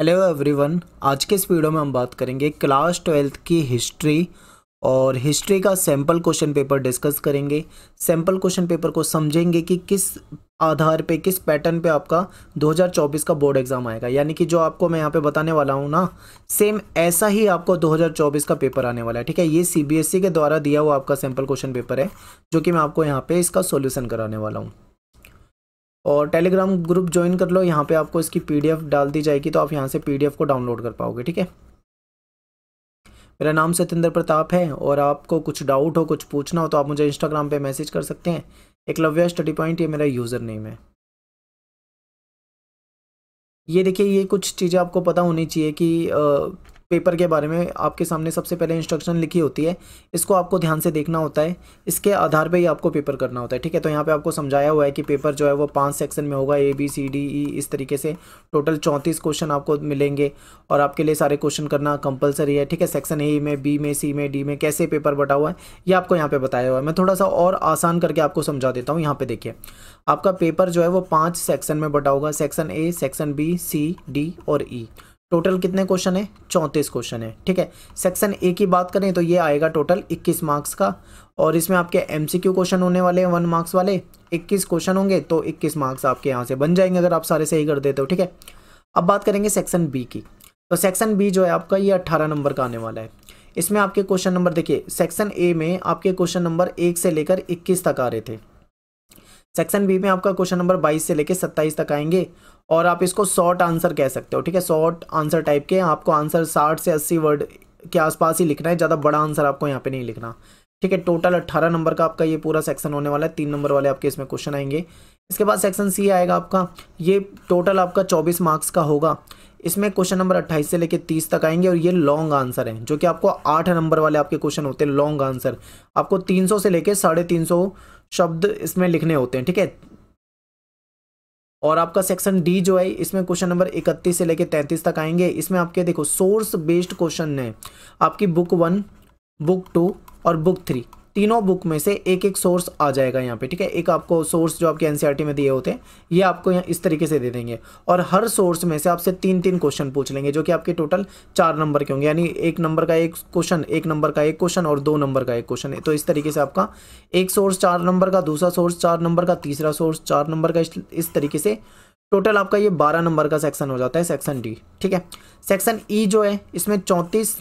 Hello everyone आज के इस वीडियो में हम बात करेंगे क्लास ट्वेल्थ की हिस्ट्री और हिस्ट्री का सैम्पल क्वेश्चन पेपर डिस्कस करेंगे सैम्पल क्वेश्चन पेपर को समझेंगे कि किस आधार पे किस पैटर्न पे आपका 2024 का बोर्ड एग्ज़ाम आएगा यानी कि जो आपको मैं यहाँ पे बताने वाला हूँ ना सेम ऐसा ही आपको 2024 का पेपर आने वाला है ठीक है ये सी e के द्वारा दिया हुआ आपका सैम्पल क्वेश्चन पेपर है जो कि मैं आपको यहाँ पर इसका सोल्यूसन कराने वाला हूँ और टेलीग्राम ग्रुप ज्वाइन कर लो यहाँ पे आपको इसकी पीडीएफ डाल दी जाएगी तो आप यहाँ से पीडीएफ को डाउनलोड कर पाओगे ठीक है मेरा नाम सत्येंद्र प्रताप है और आपको कुछ डाउट हो कुछ पूछना हो तो आप मुझे इंस्टाग्राम पे मैसेज कर सकते हैं लव्य स्टडी पॉइंट ये मेरा यूज़र नेम है ये देखिए ये कुछ चीज़ें आपको पता होनी चाहिए कि पेपर के बारे में आपके सामने सबसे पहले इंस्ट्रक्शन लिखी होती है इसको आपको ध्यान से देखना होता है इसके आधार पर ही आपको पेपर करना होता है ठीक है तो यहाँ पर आपको समझाया हुआ है कि पेपर जो है वो पाँच सेक्शन में होगा A B C D E इस तरीके से टोटल चौंतीस क्वेश्चन आपको मिलेंगे और आपके लिए सारे क्वेश्चन करना कंपलसरी है ठीक है सेक्शन ए में बी में सी में डी में कैसे पेपर बटा हुआ है ये आपको यहाँ पर बताया हुआ है मैं थोड़ा सा और आसान करके आपको समझा देता हूँ यहाँ पर देखिए आपका पेपर जो है वो पाँच सेक्शन में बटा होगा section A section B C D और ई e. टोटल कितने क्वेश्चन है चौंतीस क्वेश्चन है ठीक है सेक्शन ए की बात करें तो ये आएगा टोटल इक्कीस मार्क्स का और इसमें आपके एमसीक्यू क्वेश्चन होने वाले हैं वन मार्क्स वाले इक्कीस क्वेश्चन होंगे तो इक्कीस मार्क्स आपके यहाँ से बन जाएंगे अगर आप सारे सही कर देते हो ठीक है अब बात करेंगे सेक्शन बी की तो सेक्शन बी जो है आपका ये अट्ठारह नंबर का आने वाला है इसमें आपके क्वेश्चन नंबर देखिए सेक्शन ए में आपके क्वेश्चन नंबर एक से लेकर इक्कीस तक आ रहे थे सेक्शन बी में आपका क्वेश्चन नंबर बाईस से लेकर सत्ताईस तक आएंगे और आप इसको शॉर्ट आंसर कह सकते हो ठीक है शॉर्ट आंसर टाइप के आपको आंसर साठ से अस्सी वर्ड के आसपास ही लिखना है ज़्यादा बड़ा आंसर आपको यहाँ पे नहीं लिखना ठीक है टोटल अट्ठारह नंबर का आपका ये पूरा सेक्शन होने वाला है तीन नंबर वाले आपके इसमें क्वेश्चन आएंगे इसके बाद सेक्शन सी आएगा आपका ये टोटल आपका चौबीस मार्क्स का होगा इसमें क्वेश्चन नंबर अट्ठाईस से लेकर तीस तक आएंगे और ये लॉन्ग आंसर है जो कि आपको आठ नंबर वाले आपके क्वेश्चन होते हैं लॉन्ग आंसर आपको तीन सौ से लेकर साढ़े तीन सौ शब्द इसमें लिखने होते हैं ठीक है और आपका सेक्शन डी जो है इसमें क्वेश्चन नंबर इकतीस से लेकर तैतीस तक आएंगे इसमें आपके देखो सोर्स बेस्ड क्वेश्चन है आपकी बुक वन बुक टू और बुक थ्री तीनों बुक में से एक एक सोर्स आ जाएगा यहाँ पे ठीक है एक आपको सोर्स जो आपके एनसीईआरटी e में दिए होते हैं ये आपको यहाँ इस तरीके से दे देंगे और हर सोर्स में से आपसे तीन तीन क्वेश्चन पूछ लेंगे जो कि आपके टोटल चार नंबर के होंगे यानी एक नंबर का एक क्वेश्चन एक नंबर का एक क्वेश्चन और दो नंबर का एक क्वेश्चन तो इस तरीके से आपका एक सोर्स चार नंबर का दूसरा सोर्स चार नंबर का तीसरा सोर्स चार नंबर का इस तरीके से टोटल आपका ये बारह नंबर का सेक्शन हो जाता है सेक्शन डी ठीक है सेक्शन ई e जो है इसमें चौंतीस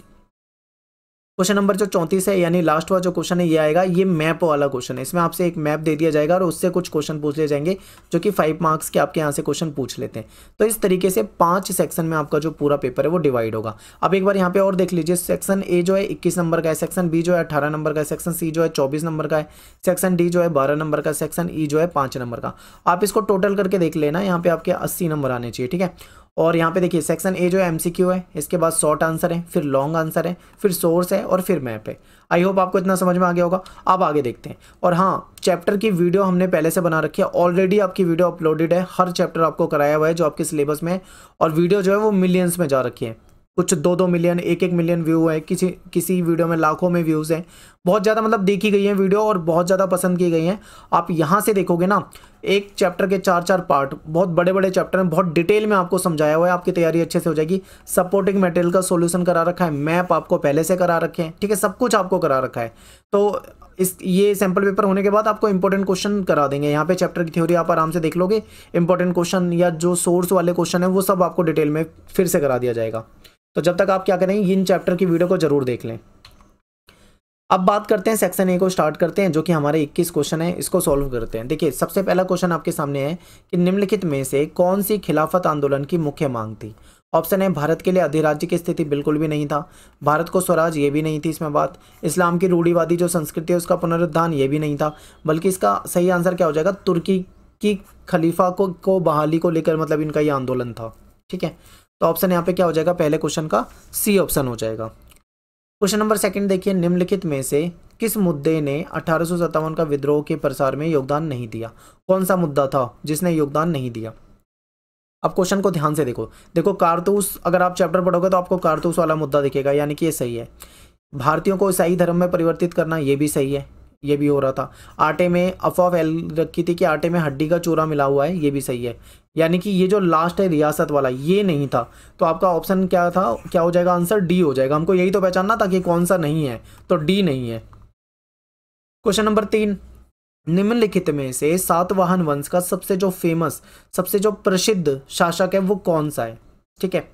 क्वेश्चन नंबर जो चौंतीस है यानी लास्ट वाला जो क्वेश्चन है ये आएगा ये मैप वाला क्वेश्चन है इसमें आपसे एक मैप दे दिया जाएगा और उससे कुछ क्वेश्चन पूछ लिए जाएंगे जो कि फाइव मार्क्स के आपके यहाँ से क्वेश्चन पूछ लेते हैं तो इस तरीके से पांच सेक्शन में आपका जो पूरा पेपर है वो डिवाइड होगा अब एक बार यहाँ पे और देख लीजिए सेक्शन ए जो है इक्कीस नंबर का है सेक्शन बी जो है अठारह नंबर का है सेक्शन सी जो है चौबीस नंबर का है सेक्शन डी जो है बारह नंबर का सेक्शन ई e जो है पांच नंबर का आप इसको टोटल करके देख लेना यहाँ पे आपके अस्सी नंबर आने चाहिए ठीक है और यहाँ पे देखिए सेक्शन ए जो है एमसीक्यू है इसके बाद शॉर्ट आंसर है फिर लॉन्ग आंसर है फिर सोर्स है और फिर मैप है आई होप आपको इतना समझ में आ गया होगा आप आगे देखते हैं और हाँ चैप्टर की वीडियो हमने पहले से बना रखी है ऑलरेडी आपकी वीडियो अपलोडेड है हर चैप्टर आपको कराया हुआ है जो आपके सिलेबस में है और वीडियो जो है वो मिलियंस में जा रखी है कुछ दो दो मिलियन एक एक मिलियन व्यू है किसी किसी वीडियो में लाखों में व्यूज़ हैं बहुत ज़्यादा मतलब देखी गई हैं वीडियो और बहुत ज़्यादा पसंद की गई हैं आप यहाँ से देखोगे ना एक चैप्टर के चार चार पार्ट बहुत बड़े बड़े चैप्टर हैं बहुत डिटेल में आपको समझाया हुआ है आपकी तैयारी अच्छे से हो जाएगी सपोर्टिंग मटेरियल का सोल्यूशन करा रखा है मैप आपको पहले से करा रखे हैं ठीक है सब कुछ आपको करा रखा है तो इस ये सैम्पल पेपर होने के बाद आपको इंपॉर्टेंट क्वेश्चन करा देंगे यहाँ पे चैप्टर की थ्योरी आप आराम से देख लोगे इंपॉर्टेंट क्वेश्चन या जो सोर्स वाले क्वेश्चन है वो सब आपको डिटेल में फिर से करा दिया जाएगा तो जब तक आप क्या करें इन चैप्टर की वीडियो को जरूर देख लें अब बात करते हैं सेक्शन ए को स्टार्ट करते हैं जो कि हमारे 21 क्वेश्चन है इसको सॉल्व करते हैं देखिए सबसे पहला क्वेश्चन आपके सामने है कि निम्नलिखित में से कौन सी खिलाफत आंदोलन की मुख्य मांग थी ऑप्शन है भारत के लिए अधिराज्य की स्थिति बिल्कुल भी नहीं था भारत को स्वराज ये भी नहीं थी इसमें बात इस्लाम की रूढ़ीवादी जो संस्कृति है उसका पुनरुद्धान ये भी नहीं था बल्कि इसका सही आंसर क्या हो जाएगा तुर्की की खलीफा को को बहाली को लेकर मतलब इनका ये आंदोलन था ठीक है तो ऑप्शन यहाँ पे क्या हो जाएगा पहले क्वेश्चन का सी ऑप्शन हो जाएगा क्वेश्चन नंबर सेकंड देखिए निम्नलिखित में से किस मुद्दे ने अठारह का विद्रोह के प्रसार में योगदान नहीं दिया कौन सा मुद्दा था जिसने योगदान नहीं दिया अब क्वेश्चन को ध्यान से देखो देखो कारतूस अगर आप चैप्टर पढ़ोगे तो आपको कारतूस वाला मुद्दा दिखेगा यानी कि ये सही है भारतीयों को ईसाई धर्म में परिवर्तित करना ये भी सही है ये भी हो रहा था आटे में अफवाह फैल रखी थी कि आटे में हड्डी का चूरा मिला हुआ है ये भी सही है यानी कि ये जो लास्ट है रियासत वाला ये नहीं था तो आपका ऑप्शन क्या था क्या हो जाएगा आंसर डी हो जाएगा हमको यही तो पहचानना था कि कौन सा नहीं है तो डी नहीं है क्वेश्चन नंबर तीन निम्नलिखित में से सातवाहन वंश का सबसे जो फेमस सबसे जो प्रसिद्ध शासक है वो कौन सा है ठीक है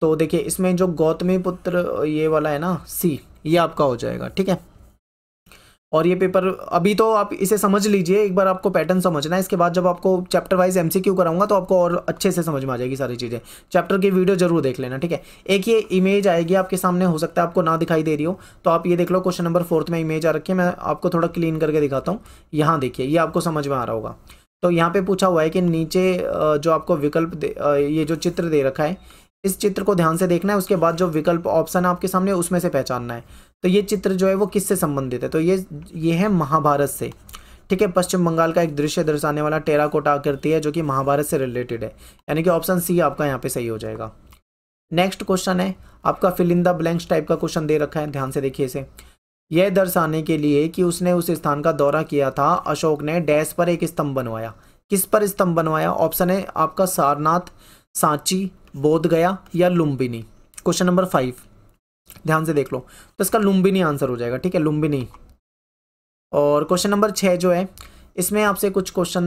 तो देखिए इसमें जो गौतमी पुत्र ये वाला है ना सी ये आपका हो जाएगा ठीक है और ये पेपर अभी तो आप इसे समझ लीजिए एक बार आपको पैटर्न समझना है इसके बाद जब आपको चैप्टर वाइज एम कराऊंगा तो आपको और अच्छे से समझ में आ जाएगी सारी चीज़ें चैप्टर की वीडियो जरूर देख लेना ठीक है एक ये इमेज आएगी आपके सामने हो सकता है आपको ना दिखाई दे रही हो तो आप ये देख लो क्वेश्चन नंबर फोर्थ में इमेज आ रखी है मैं आपको थोड़ा क्लीन करके दिखाता हूँ यहाँ देखिए ये आपको समझ में आ रहा होगा तो यहाँ पे पूछा हुआ है कि नीचे जो आपको विकल्प ये जो चित्र दे रखा है इस चित्र को ध्यान से देखना है उसके बाद जो विकल्प ऑप्शन है आपके सामने उसमें से पहचानना है तो ये चित्र जो है वो किससे संबंधित है तो ये ये है महाभारत से ठीक है पश्चिम बंगाल का एक दृश्य दर्शाने वाला टेराकोटा आकृति है जो कि महाभारत से रिलेटेड है यानी कि ऑप्शन सी आपका यहाँ पे सही हो जाएगा नेक्स्ट क्वेश्चन है आपका फिलिंदा ब्लैंक्स टाइप का क्वेश्चन दे रखा है ध्यान से देखिए इसे यह दर्शाने के लिए कि उसने उस स्थान का दौरा किया था अशोक ने डैश पर एक स्तंभ बनवाया किस पर स्तंभ बनवाया ऑप्शन है आपका सारनाथ सांची बोधगया या लुम्बिनी क्वेश्चन नंबर फाइव ध्यान से देख लो तो इसका लुम्बिनी आंसर हो जाएगा ठीक है लुम्बिनी और क्वेश्चन नंबर छः जो है इसमें आपसे कुछ क्वेश्चन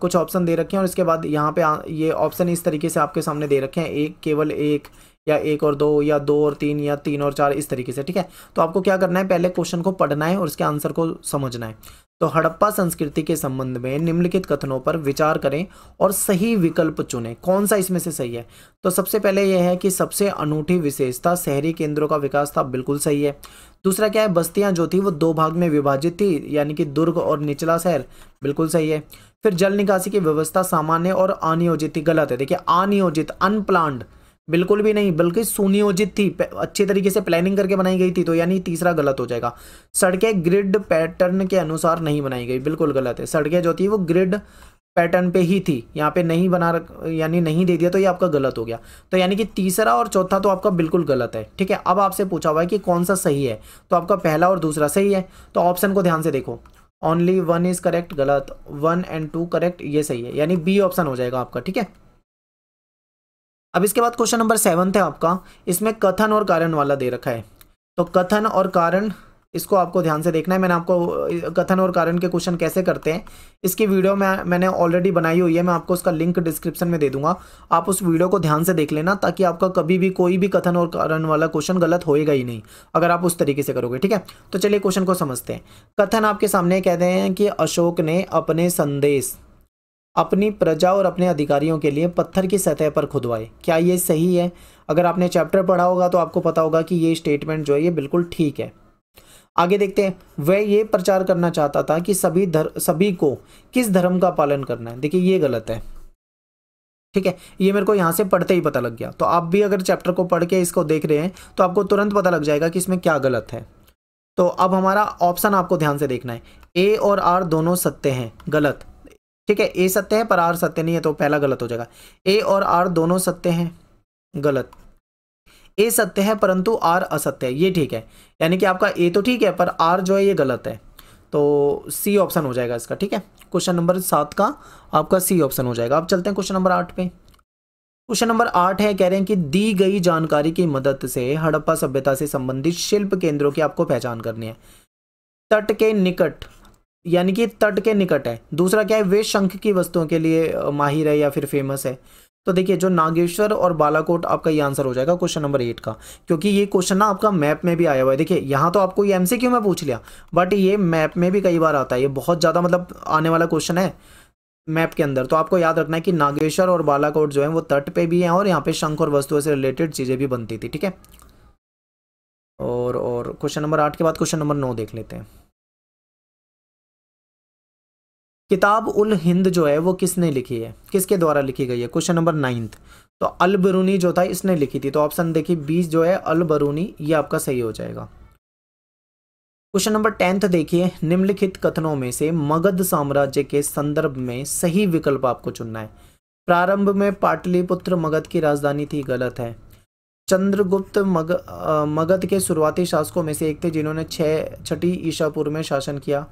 कुछ ऑप्शन दे रखे हैं और इसके बाद यहाँ पे आ, ये ऑप्शन इस तरीके से आपके सामने दे रखे हैं एक केवल एक या एक और दो या दो और तीन या तीन और चार इस तरीके से ठीक है तो आपको क्या करना है पहले क्वेश्चन को पढ़ना है और इसके आंसर को समझना है तो हड़प्पा संस्कृति के संबंध में निम्नलिखित कथनों पर विचार करें और सही विकल्प चुनें कौन सा इसमें से सही है तो सबसे पहले यह है कि सबसे अनूठी विशेषता शहरी केंद्रों का विकास था बिल्कुल सही है दूसरा क्या है बस्तियां जो थी वो दो भाग में विभाजित थी यानी कि दुर्ग और निचला शहर बिल्कुल सही है फिर जल निकासी की व्यवस्था सामान्य और अनियोजित थी गलत है देखिए अनियोजित अनप्लांड बिल्कुल भी नहीं बल्कि सुनियोजित थी अच्छे तरीके से प्लानिंग करके बनाई गई थी तो यानी तीसरा गलत हो जाएगा सड़कें ग्रिड पैटर्न के अनुसार नहीं बनाई गई बिल्कुल गलत है सड़कें जो थी वो ग्रिड पैटर्न पे ही थी यहाँ पे नहीं बना यानी नहीं दे दिया तो ये आपका गलत हो गया तो यानी कि तीसरा और चौथा तो आपका बिल्कुल गलत है ठीक है अब आपसे पूछा हुआ है कि कौन सा सही है तो आपका पहला और दूसरा सही है तो ऑप्शन को ध्यान से देखो ओनली वन इज़ करेक्ट गलत वन एंड टू करेक्ट ये सही है यानी बी ऑप्शन हो जाएगा आपका ठीक है अब इसके बाद क्वेश्चन नंबर सेवन्थ है आपका इसमें कथन और कारण वाला दे रखा है तो कथन और कारण इसको आपको ध्यान से देखना है मैंने आपको कथन और कारण के क्वेश्चन कैसे करते हैं इसकी वीडियो मैं मैंने ऑलरेडी बनाई हुई है मैं आपको उसका लिंक डिस्क्रिप्शन में दे दूंगा आप उस वीडियो को ध्यान से देख लेना ताकि आपका कभी भी कोई भी कथन और कारण वाला क्वेश्चन गलत होएगा ही नहीं अगर आप उस तरीके से करोगे ठीक है तो चलिए क्वेश्चन को समझते हैं कथन आपके सामने कहते हैं कि अशोक ने अपने संदेश अपनी प्रजा और अपने अधिकारियों के लिए पत्थर की सतह पर खुदवाए क्या ये सही है अगर आपने चैप्टर पढ़ा होगा तो आपको पता होगा कि ये स्टेटमेंट जो है ये बिल्कुल ठीक है आगे देखते हैं वह ये प्रचार करना चाहता था कि सभी धर सभी को किस धर्म का पालन करना है देखिए ये गलत है ठीक है ये मेरे को यहाँ से पढ़ते ही पता लग गया तो आप भी अगर चैप्टर को पढ़ के इसको देख रहे हैं तो आपको तुरंत पता लग जाएगा कि इसमें क्या गलत है तो अब हमारा ऑप्शन आपको ध्यान से देखना है ए और आर दोनों सत्य हैं गलत ठीक है ए सत्य है पर आर सत्य नहीं है तो पहला गलत हो जाएगा ए और आर दोनों सत्य हैं गलत ए सत्य है परंतु आर असत्य है ये ठीक है यानी कि आपका ए तो ठीक है पर आर जो है ये गलत है तो सी ऑप्शन हो जाएगा इसका ठीक है क्वेश्चन नंबर सात का आपका सी ऑप्शन हो जाएगा अब चलते हैं क्वेश्चन नंबर आठ पे क्वेश्चन नंबर आठ है कह रहे हैं कि दी गई जानकारी की मदद से हड़प्पा सभ्यता से संबंधित शिल्प केंद्रों की आपको पहचान करनी है तट के निकट यानी कि तट के निकट है दूसरा क्या है वे शंख की वस्तुओं के लिए माहिर है या फिर फेमस है तो देखिए जो नागेश्वर और बालाकोट आपका ये आंसर हो जाएगा क्वेश्चन नंबर एट का क्योंकि ये क्वेश्चन ना आपका मैप में भी आया हुआ है देखिए यहाँ तो आपको ये एमसीक्यू में पूछ लिया बट ये मैप में भी कई बार आता है ये बहुत ज़्यादा मतलब आने वाला क्वेश्चन है मैप के अंदर तो आपको याद रखना है कि नागेश्वर और बालाकोट जो है वो तट पे भी हैं और यहाँ पे शंख और वस्तुओं से रिलेटेड चीज़ें भी बनती थी ठीक है और और क्वेश्चन नंबर आठ के बाद क्वेश्चन नंबर नौ देख लेते हैं किताब उल हिंद जो है वो किसने लिखी है किसके द्वारा लिखी गई है क्वेश्चन नंबर नाइन्थ तो अलबरूनी जो था इसने लिखी थी तो ऑप्शन देखिए बीस जो है अलबरूनी ये आपका सही हो जाएगा क्वेश्चन नंबर टेंथ देखिए निम्नलिखित कथनों में से मगध साम्राज्य के संदर्भ में सही विकल्प आपको चुनना है प्रारंभ में पाटलिपुत्र मगध की राजधानी थी गलत है चंद्रगुप्त मग मगध के शुरुआती शासकों में से एक थे जिन्होंने छह छठी ईशापुर में शासन किया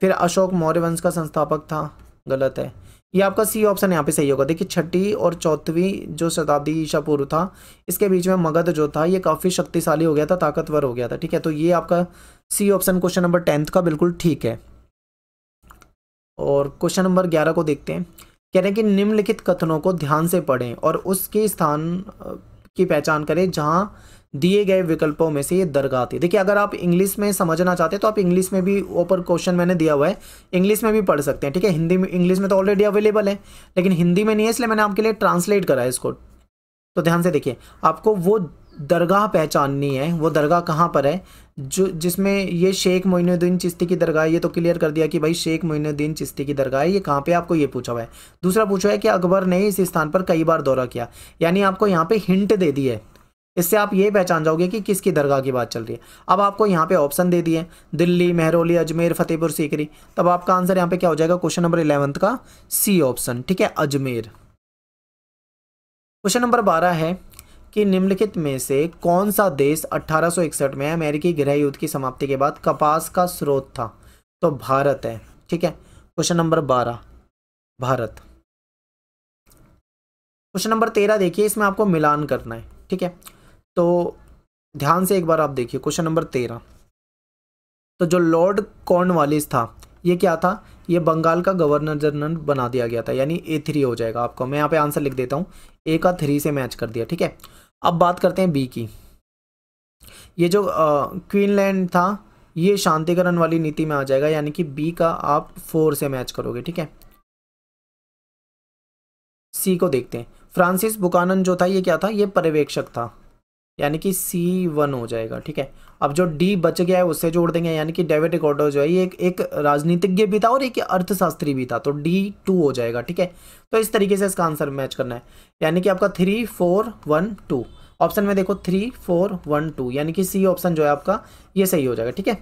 फिर अशोक मौर्य वंश का संस्थापक था गलत है ये आपका सी ऑप्शन यहाँ पे सही होगा देखिए छठी और चौथवी जो शताब्दी ईशा पूर्व था इसके बीच में मगध जो था ये काफ़ी शक्तिशाली हो गया था ताकतवर हो गया था ठीक है तो ये आपका C option question number tenth का बिल्कुल ठीक है और क्वेश्चन नंबर ग्यारह को देखते हैं कह रहे हैं कि निम्नलिखित कथनों को ध्यान से पढ़ें और उसके स्थान की पहचान करें जहाँ दिए गए विकल्पों में से ये दरगाह थी देखिए अगर आप इंग्लिश में समझना चाहते हैं तो आप इंग्लिश में भी ऊपर क्वेश्चन मैंने दिया हुआ है इंग्लिश में भी पढ़ सकते हैं ठीक है हिंदी में इंग्लिश में तो ऑलरेडी अवेलेबल है लेकिन हिंदी में नहीं है इसलिए मैंने आपके लिए ट्रांसलेट करा है इसको तो ध्यान से देखिए आपको वो दरगाह पहचाननी है वो दरगाह कहाँ पर है जो जिसमें ये शेख मोइनुद्दीन चिश्ती की दरगाह ये तो क्लियर कर दिया कि भाई शेख मोइनुद्दीन चिश्ती की दरगाह है ये कहाँ पे आपको ये पूछा हुआ है दूसरा पूछा है कि अकबर ने इस स्थान पर कई बार दौरा किया यानी आपको यहाँ पे हिंट दे दी है इससे आप ये पहचान जाओगे कि किसकी दरगाह की बात चल रही है अब आपको यहाँ पे ऑप्शन दे दिए दिल्ली मेहरोली अजमेर फतेहपुर सीकरी तब आपका आंसर यहाँ पे क्या हो जाएगा क्वेश्चन नंबर इलेवंथ का सी ऑप्शन ठीक है अजमेर क्वेश्चन नंबर बारह है कि निम्नलिखित में से कौन सा देश 1861 में अमेरिकी गृह युद्ध की समाप्ति के बाद कपास का स्रोत था तो भारत है ठीक है क्वेश्चन नंबर बारह भारत क्वेश्चन नंबर तेरह देखिए इसमें आपको मिलान करना है ठीक है तो ध्यान से एक बार आप देखिए क्वेश्चन नंबर तेरह तो जो लॉर्ड कॉर्नवालिस था ये क्या था ये बंगाल का गवर्नर जनरल बना दिया गया था यानी ए थ्री हो जाएगा आपको मैं यहाँ पे आंसर लिख देता हूँ ए का थ्री से मैच कर दिया ठीक है अब बात करते हैं बी की ये जो क्वीनलैंड था ये शांतिकरण वाली नीति में आ जाएगा यानी कि बी का आप फोर से मैच करोगे ठीक है सी को देखते हैं फ्रांसिस बुकानन जो था ये क्या था ये पर्यवेक्षक था यानी कि C1 हो जाएगा ठीक है अब जो D बच गया है उससे जोड़ देंगे यानी कि डेविड रिकॉर्डो जो है ये एक एक राजनीतिज्ञ भी था और एक अर्थशास्त्री भी था तो D2 हो जाएगा ठीक है तो इस तरीके से इसका आंसर मैच करना है यानी कि आपका three four one two option में देखो थ्री फोर वन टू यानी कि सी ऑप्शन जो है आपका ये सही हो जाएगा ठीक है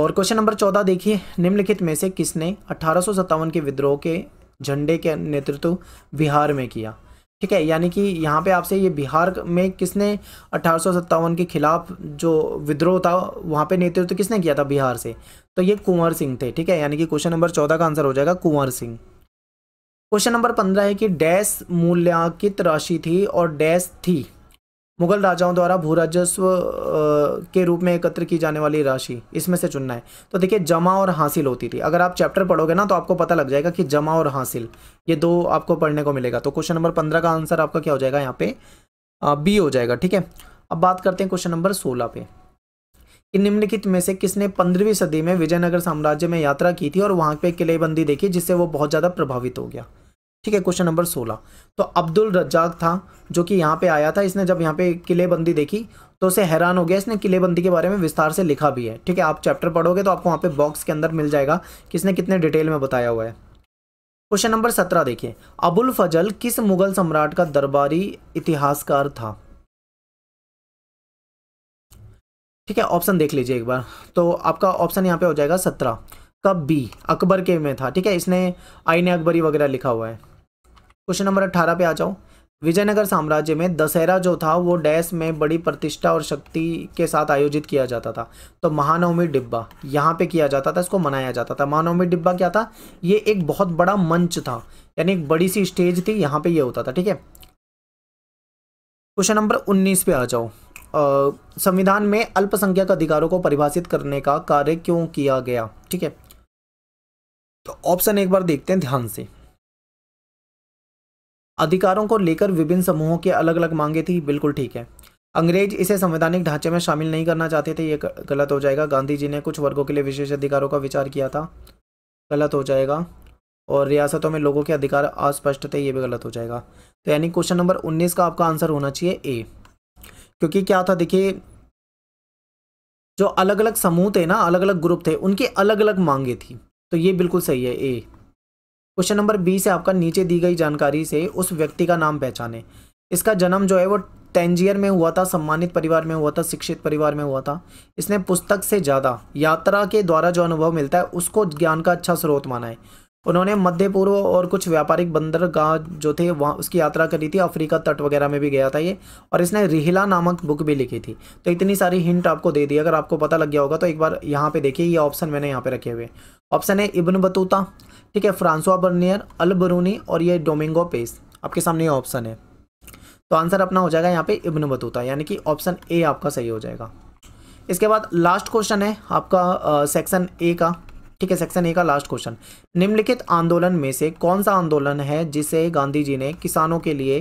और क्वेश्चन नंबर चौदह देखिए निम्नलिखित में से किसने अठारह के विद्रोह के झंडे के नेतृत्व बिहार में किया ठीक है यानी कि यहाँ पे आपसे ये बिहार में किसने अठारह के खिलाफ जो विद्रोह था वहाँ पे नेतृत्व तो किसने किया था बिहार से तो ये कुंवर सिंह थे ठीक है यानी कि क्वेश्चन नंबर चौदह का आंसर हो जाएगा कुंवर सिंह क्वेश्चन नंबर पंद्रह है कि डैश मूल्यांकित राशि थी और डैश थी मुगल राजाओं द्वारा भू राजस्व के रूप में एकत्र की जाने वाली राशि इसमें से चुनना है तो देखिए जमा और हासिल होती थी अगर आप चैप्टर पढ़ोगे ना तो आपको पता लग जाएगा कि जमा और हासिल ये दो आपको पढ़ने को मिलेगा तो क्वेश्चन नंबर पंद्रह का आंसर आपका क्या हो जाएगा यहाँ पे बी हो जाएगा ठीक है अब बात करते हैं क्वेश्चन नंबर सोलह पे कि निम्नलिखित में से किसने पंद्रहवीं सदी में विजयनगर साम्राज्य में यात्रा की थी और वहां पे किलेबंदी देखी जिससे वो बहुत ज़्यादा प्रभावित हो गया ठीक है क्वेश्चन नंबर सोलह तो अब्दुल रज्जाक था जो कि यहाँ पे आया था इसने जब यहाँ पे किलेबंदी देखी तो उसे हैरान हो गया इसने किलेबंदी के बारे में विस्तार से लिखा भी है ठीक है आप चैप्टर पढ़ोगे तो आपको वहाँ पे बॉक्स के अंदर मिल जाएगा कि इसने कितने डिटेल में बताया हुआ है क्वेश्चन नंबर सत्रह देखिए अबुल फजल किस मुगल सम्राट का दरबारी इतिहासकार था ठीक है ऑप्शन देख लीजिए एक बार तो आपका ऑप्शन यहाँ पे हो जाएगा सत्रह कब बी अकबर के में था ठीक है इसने आईने अकबरी वगैरह लिखा हुआ है क्वेश्चन नंबर अट्ठारह पे आ जाओ विजयनगर साम्राज्य में दशहरा जो था वो डैश में बड़ी प्रतिष्ठा और शक्ति के साथ आयोजित किया जाता था तो महानवमी डिब्बा यहाँ पे किया जाता था इसको मनाया जाता था महानवमी डिब्बा क्या था ये एक बहुत बड़ा मंच था यानी एक बड़ी सी स्टेज थी यहाँ पे ये होता था ठीक है क्वेश्चन नंबर उन्नीस पे आ जाओ संविधान में अल्पसंख्यक अधिकारों को परिभाषित करने का कार्य क्यों किया गया ठीक है तो ऑप्शन एक बार देखते हैं ध्यान से अधिकारों को लेकर विभिन्न समूहों की अलग अलग मांगे थी बिल्कुल ठीक है अंग्रेज इसे संवैधानिक ढांचे में शामिल नहीं करना चाहते थे ये गलत हो जाएगा गांधी जी ने कुछ वर्गों के लिए विशेष अधिकारों का विचार किया था गलत हो जाएगा और रियासतों में लोगों के अधिकार अस्पष्ट थे ये भी गलत हो जाएगा तो यानी क्वेश्चन नंबर उन्नीस का आपका आंसर होना चाहिए ए क्योंकि क्या था देखिए जो अलग अलग समूह थे ना अलग अलग ग्रुप थे उनकी अलग अलग मांगे थी तो ये बिल्कुल सही है ए क्वेश्चन नंबर बी से आपका नीचे दी गई जानकारी से उस व्यक्ति का नाम पहचाने इसका जन्म जो है वो टेंजियर में हुआ था सम्मानित परिवार में हुआ था शिक्षित परिवार में हुआ था इसने पुस्तक से ज़्यादा यात्रा के द्वारा जो अनुभव मिलता है उसको ज्ञान का अच्छा स्रोत माना है उन्होंने मध्य पूर्व और कुछ व्यापारिक बंदरगाह जो थे वहाँ उसकी यात्रा करी थी अफ्रीका तट वगैरह में भी गया था ये और इसने रिहिला नामक बुक भी लिखी थी तो इतनी सारी हिंट आपको दे दी अगर आपको पता लग गया होगा तो एक बार यहाँ पे देखिए ये ऑप्शन मैंने यहाँ पे रखे हुए ऑप्शन है इब्न बतूता ठीक है फ्रांसुआ बर्नियर अल बरूनी और ये डोमिंगो पेस आपके सामने ये ऑप्शन है तो आंसर अपना हो जाएगा यहाँ पे इब्न बतूता यानी कि ऑप्शन ए आपका सही हो जाएगा इसके बाद लास्ट क्वेश्चन है आपका सेक्शन ए का ठीक है सेक्शन ए का लास्ट क्वेश्चन निम्नलिखित आंदोलन में से कौन सा आंदोलन है जिसे गांधी जी ने किसानों के लिए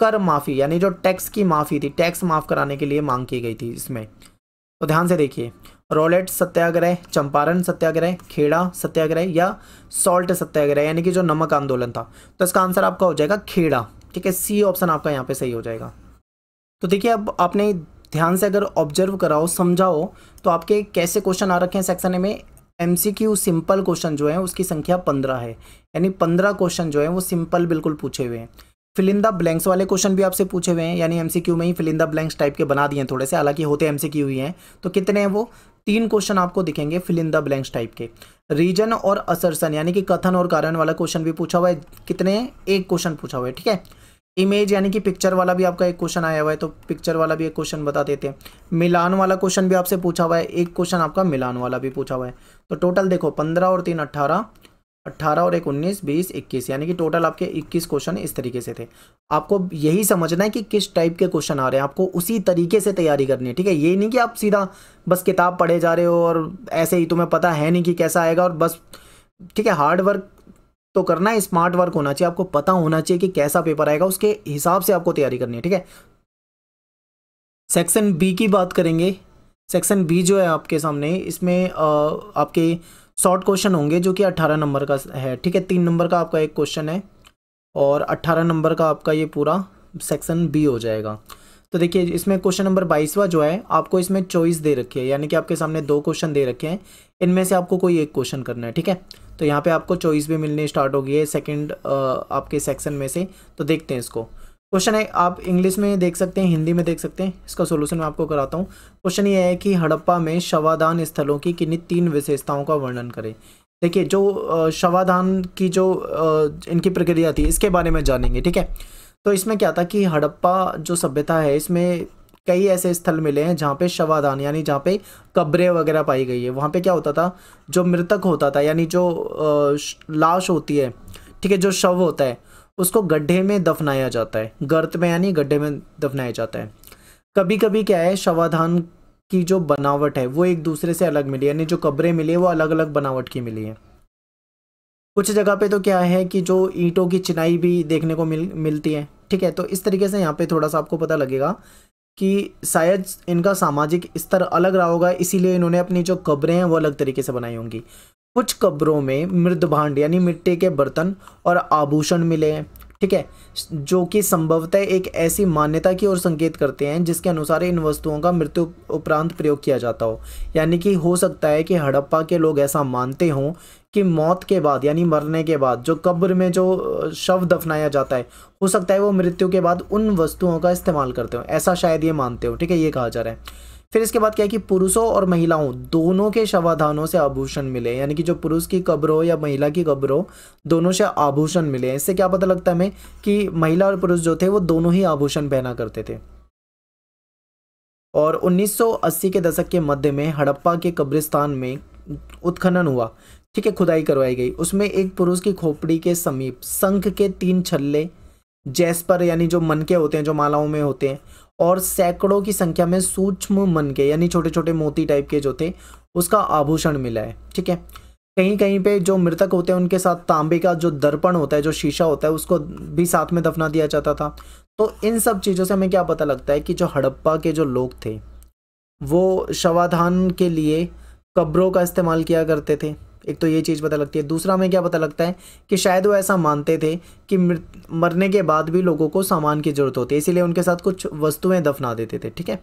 कर माफ़ी यानी जो टैक्स की माफ़ी थी टैक्स माफ़ कराने के लिए मांग की गई थी इसमें तो ध्यान से देखिए रोलेट सत्याग्रह चंपारण सत्याग्रह खेड़ा सत्याग्रह या सॉल्ट सत्याग्रह यानी कि जो नमक आंदोलन था तो इसका आंसर आपका हो जाएगा खेड़ा ठीक है सी ऑप्शन आपका यहाँ पे सही हो जाएगा तो देखिए अब आपने ध्यान से अगर ऑब्जर्व कराओ समझाओ तो आपके कैसे क्वेश्चन आ रखे हैं सेक्शन में एमसीक्यू सिंपल क्वेश्चन जो है उसकी संख्या पंद्रह है यानी पंद्रह क्वेश्चन जो है वो सिंपल बिल्कुल पूछे हुए हैं फिलिंदा ब्लैंक्स वाले क्वेश्चन भी आपसे पूछे हुए हैं यानी एमसीक्यू में ही फिलिंदा ब्लैंक्स टाइप के बना दिए थोड़े से हालांकि होते एमसीक्यू ही हैं तो कितने हैं वो तीन क्वेश्चन आपको दिखेंगे फिलिंदा ब्लैंक्स टाइप के रीजन और असरसन यानी कि कथन और कारण वाला क्वेश्चन भी पूछा हुआ है कितने एक क्वेश्चन पूछा हुआ है ठीक है इमेज यानी कि पिक्चर वाला भी आपका एक क्वेश्चन आया हुआ है तो पिक्चर वाला भी एक क्वेश्चन बता देते हैं मिलान वाला क्वेश्चन भी आपसे पूछा हुआ है एक क्वेश्चन आपका मिलान वाला भी पूछा हुआ है तो टोटल देखो पंद्रह और तीन अट्ठारह अट्ठारह और एक उन्नीस बीस इक्कीस यानी कि टोटल आपके इक्कीस क्वेश्चन इस तरीके से थे आपको यही समझना है कि किस टाइप के क्वेश्चन आ रहे हैं आपको उसी तरीके से तैयारी करनी है ठीक है ये नहीं कि आप सीधा बस किताब पढ़े जा रहे हो और ऐसे ही तुम्हें पता है नहीं कि कैसा आएगा और बस ठीक है हार्ड वर्क तो करना है स्मार्ट वर्क होना चाहिए आपको पता होना चाहिए कि कैसा पेपर आएगा उसके हिसाब से आपको तैयारी करनी है ठीक है सेक्शन बी की बात करेंगे सेक्शन बी जो है आपके सामने इसमें आ, आपके शॉर्ट क्वेश्चन होंगे जो कि अट्ठारह नंबर का है ठीक है तीन नंबर का आपका एक क्वेश्चन है और अट्ठारह नंबर का आपका ये पूरा सेक्शन बी हो जाएगा तो देखिए इसमें क्वेश्चन नंबर बाईसवा जो है आपको इसमें चॉइस दे रखी है यानी कि आपके सामने दो क्वेश्चन दे रखे हैं इनमें से आपको कोई एक क्वेश्चन करना है ठीक है तो यहाँ पे आपको चॉइस भी मिलनी स्टार्ट हो गई है सेकेंड आपके सेक्शन में से तो देखते हैं इसको क्वेश्चन है आप इंग्लिश में देख सकते हैं हिंदी में देख सकते हैं इसका सोल्यूशन मैं आपको कराता हूँ क्वेश्चन ये है कि हड़प्पा में शवादान स्थलों की किन्नी तीन विशेषताओं का वर्णन करें देखिए जो शवादान की जो इनकी प्रक्रिया थी इसके बारे में जानेंगे ठीक है तो इसमें क्या था कि हड़प्पा जो सभ्यता है इसमें कई ऐसे स्थल मिले हैं जहाँ पे शवादान यानी जहाँ पे कब्रें वगैरह पाई गई है वहाँ पे क्या होता था जो मृतक होता था यानी जो लाश होती है ठीक है जो शव होता है उसको गड्ढे में दफनाया जाता है गर्त में यानी गड्ढे में दफनाया जाता है कभी कभी क्या है शवाधान की जो बनावट है वो एक दूसरे से अलग मिली यानी जो कब्रें मिली है वो अलग अलग बनावट की मिली है कुछ जगह पे तो क्या है कि जो ईंटों की चिनाई भी देखने को मिल मिलती है ठीक है तो इस तरीके से यहाँ पे थोड़ा सा आपको पता लगेगा कि शायद इनका सामाजिक स्तर अलग रहा होगा इसीलिए इन्होंने अपनी जो कब्रें हैं वो अलग तरीके से बनाई होंगी कुछ कब्रों में मृद यानी मिट्टी के बर्तन और आभूषण मिले हैं ठीक है जो कि संभवतः एक ऐसी मान्यता की ओर संकेत करते हैं जिसके अनुसार इन वस्तुओं का मृत्यु उपरांत प्रयोग किया जाता हो यानी कि हो सकता है कि हड़प्पा के लोग ऐसा मानते हों कि मौत के बाद यानी मरने के बाद जो कब्र में जो शव दफनाया जाता है हो सकता है वो मृत्यु के बाद उन वस्तुओं का इस्तेमाल करते हो ऐसा शायद ये मानते हो ठीक है ये कहा जा रहा है फिर इसके बाद क्या है कि पुरुषों और महिलाओं दोनों के शवाधानों से आभूषण मिले यानी कि जो पुरुष की कब्र हो या महिला की कब्र हो दोनों से आभूषण मिले इससे क्या पता लगता है हमें कि महिला और पुरुष जो थे वो दोनों ही आभूषण पहना करते थे और 1980 के दशक के मध्य में हड़प्पा के कब्रिस्तान में उत्खनन हुआ ठीक है खुदाई करवाई गई उसमें एक पुरुष की खोपड़ी के समीप संख के तीन छल्ले जैसपर यानी जो मन के होते हैं जो मालाओं में होते हैं और सैकड़ों की संख्या में सूक्ष्म मन के यानी छोटे छोटे मोती टाइप के जो थे उसका आभूषण मिला है ठीक है कहीं कहीं पे जो मृतक होते हैं उनके साथ तांबे का जो दर्पण होता है जो शीशा होता है उसको भी साथ में दफना दिया जाता था तो इन सब चीज़ों से हमें क्या पता लगता है कि जो हड़प्पा के जो लोग थे वो शवाधान के लिए कब्रों का इस्तेमाल किया करते थे एक तो ये चीज़ पता लगती है दूसरा हमें क्या पता लगता है कि शायद वो ऐसा मानते थे कि मरने के बाद भी लोगों को सामान की ज़रूरत होती है इसीलिए उनके साथ कुछ वस्तुएं दफना देते थे ठीक है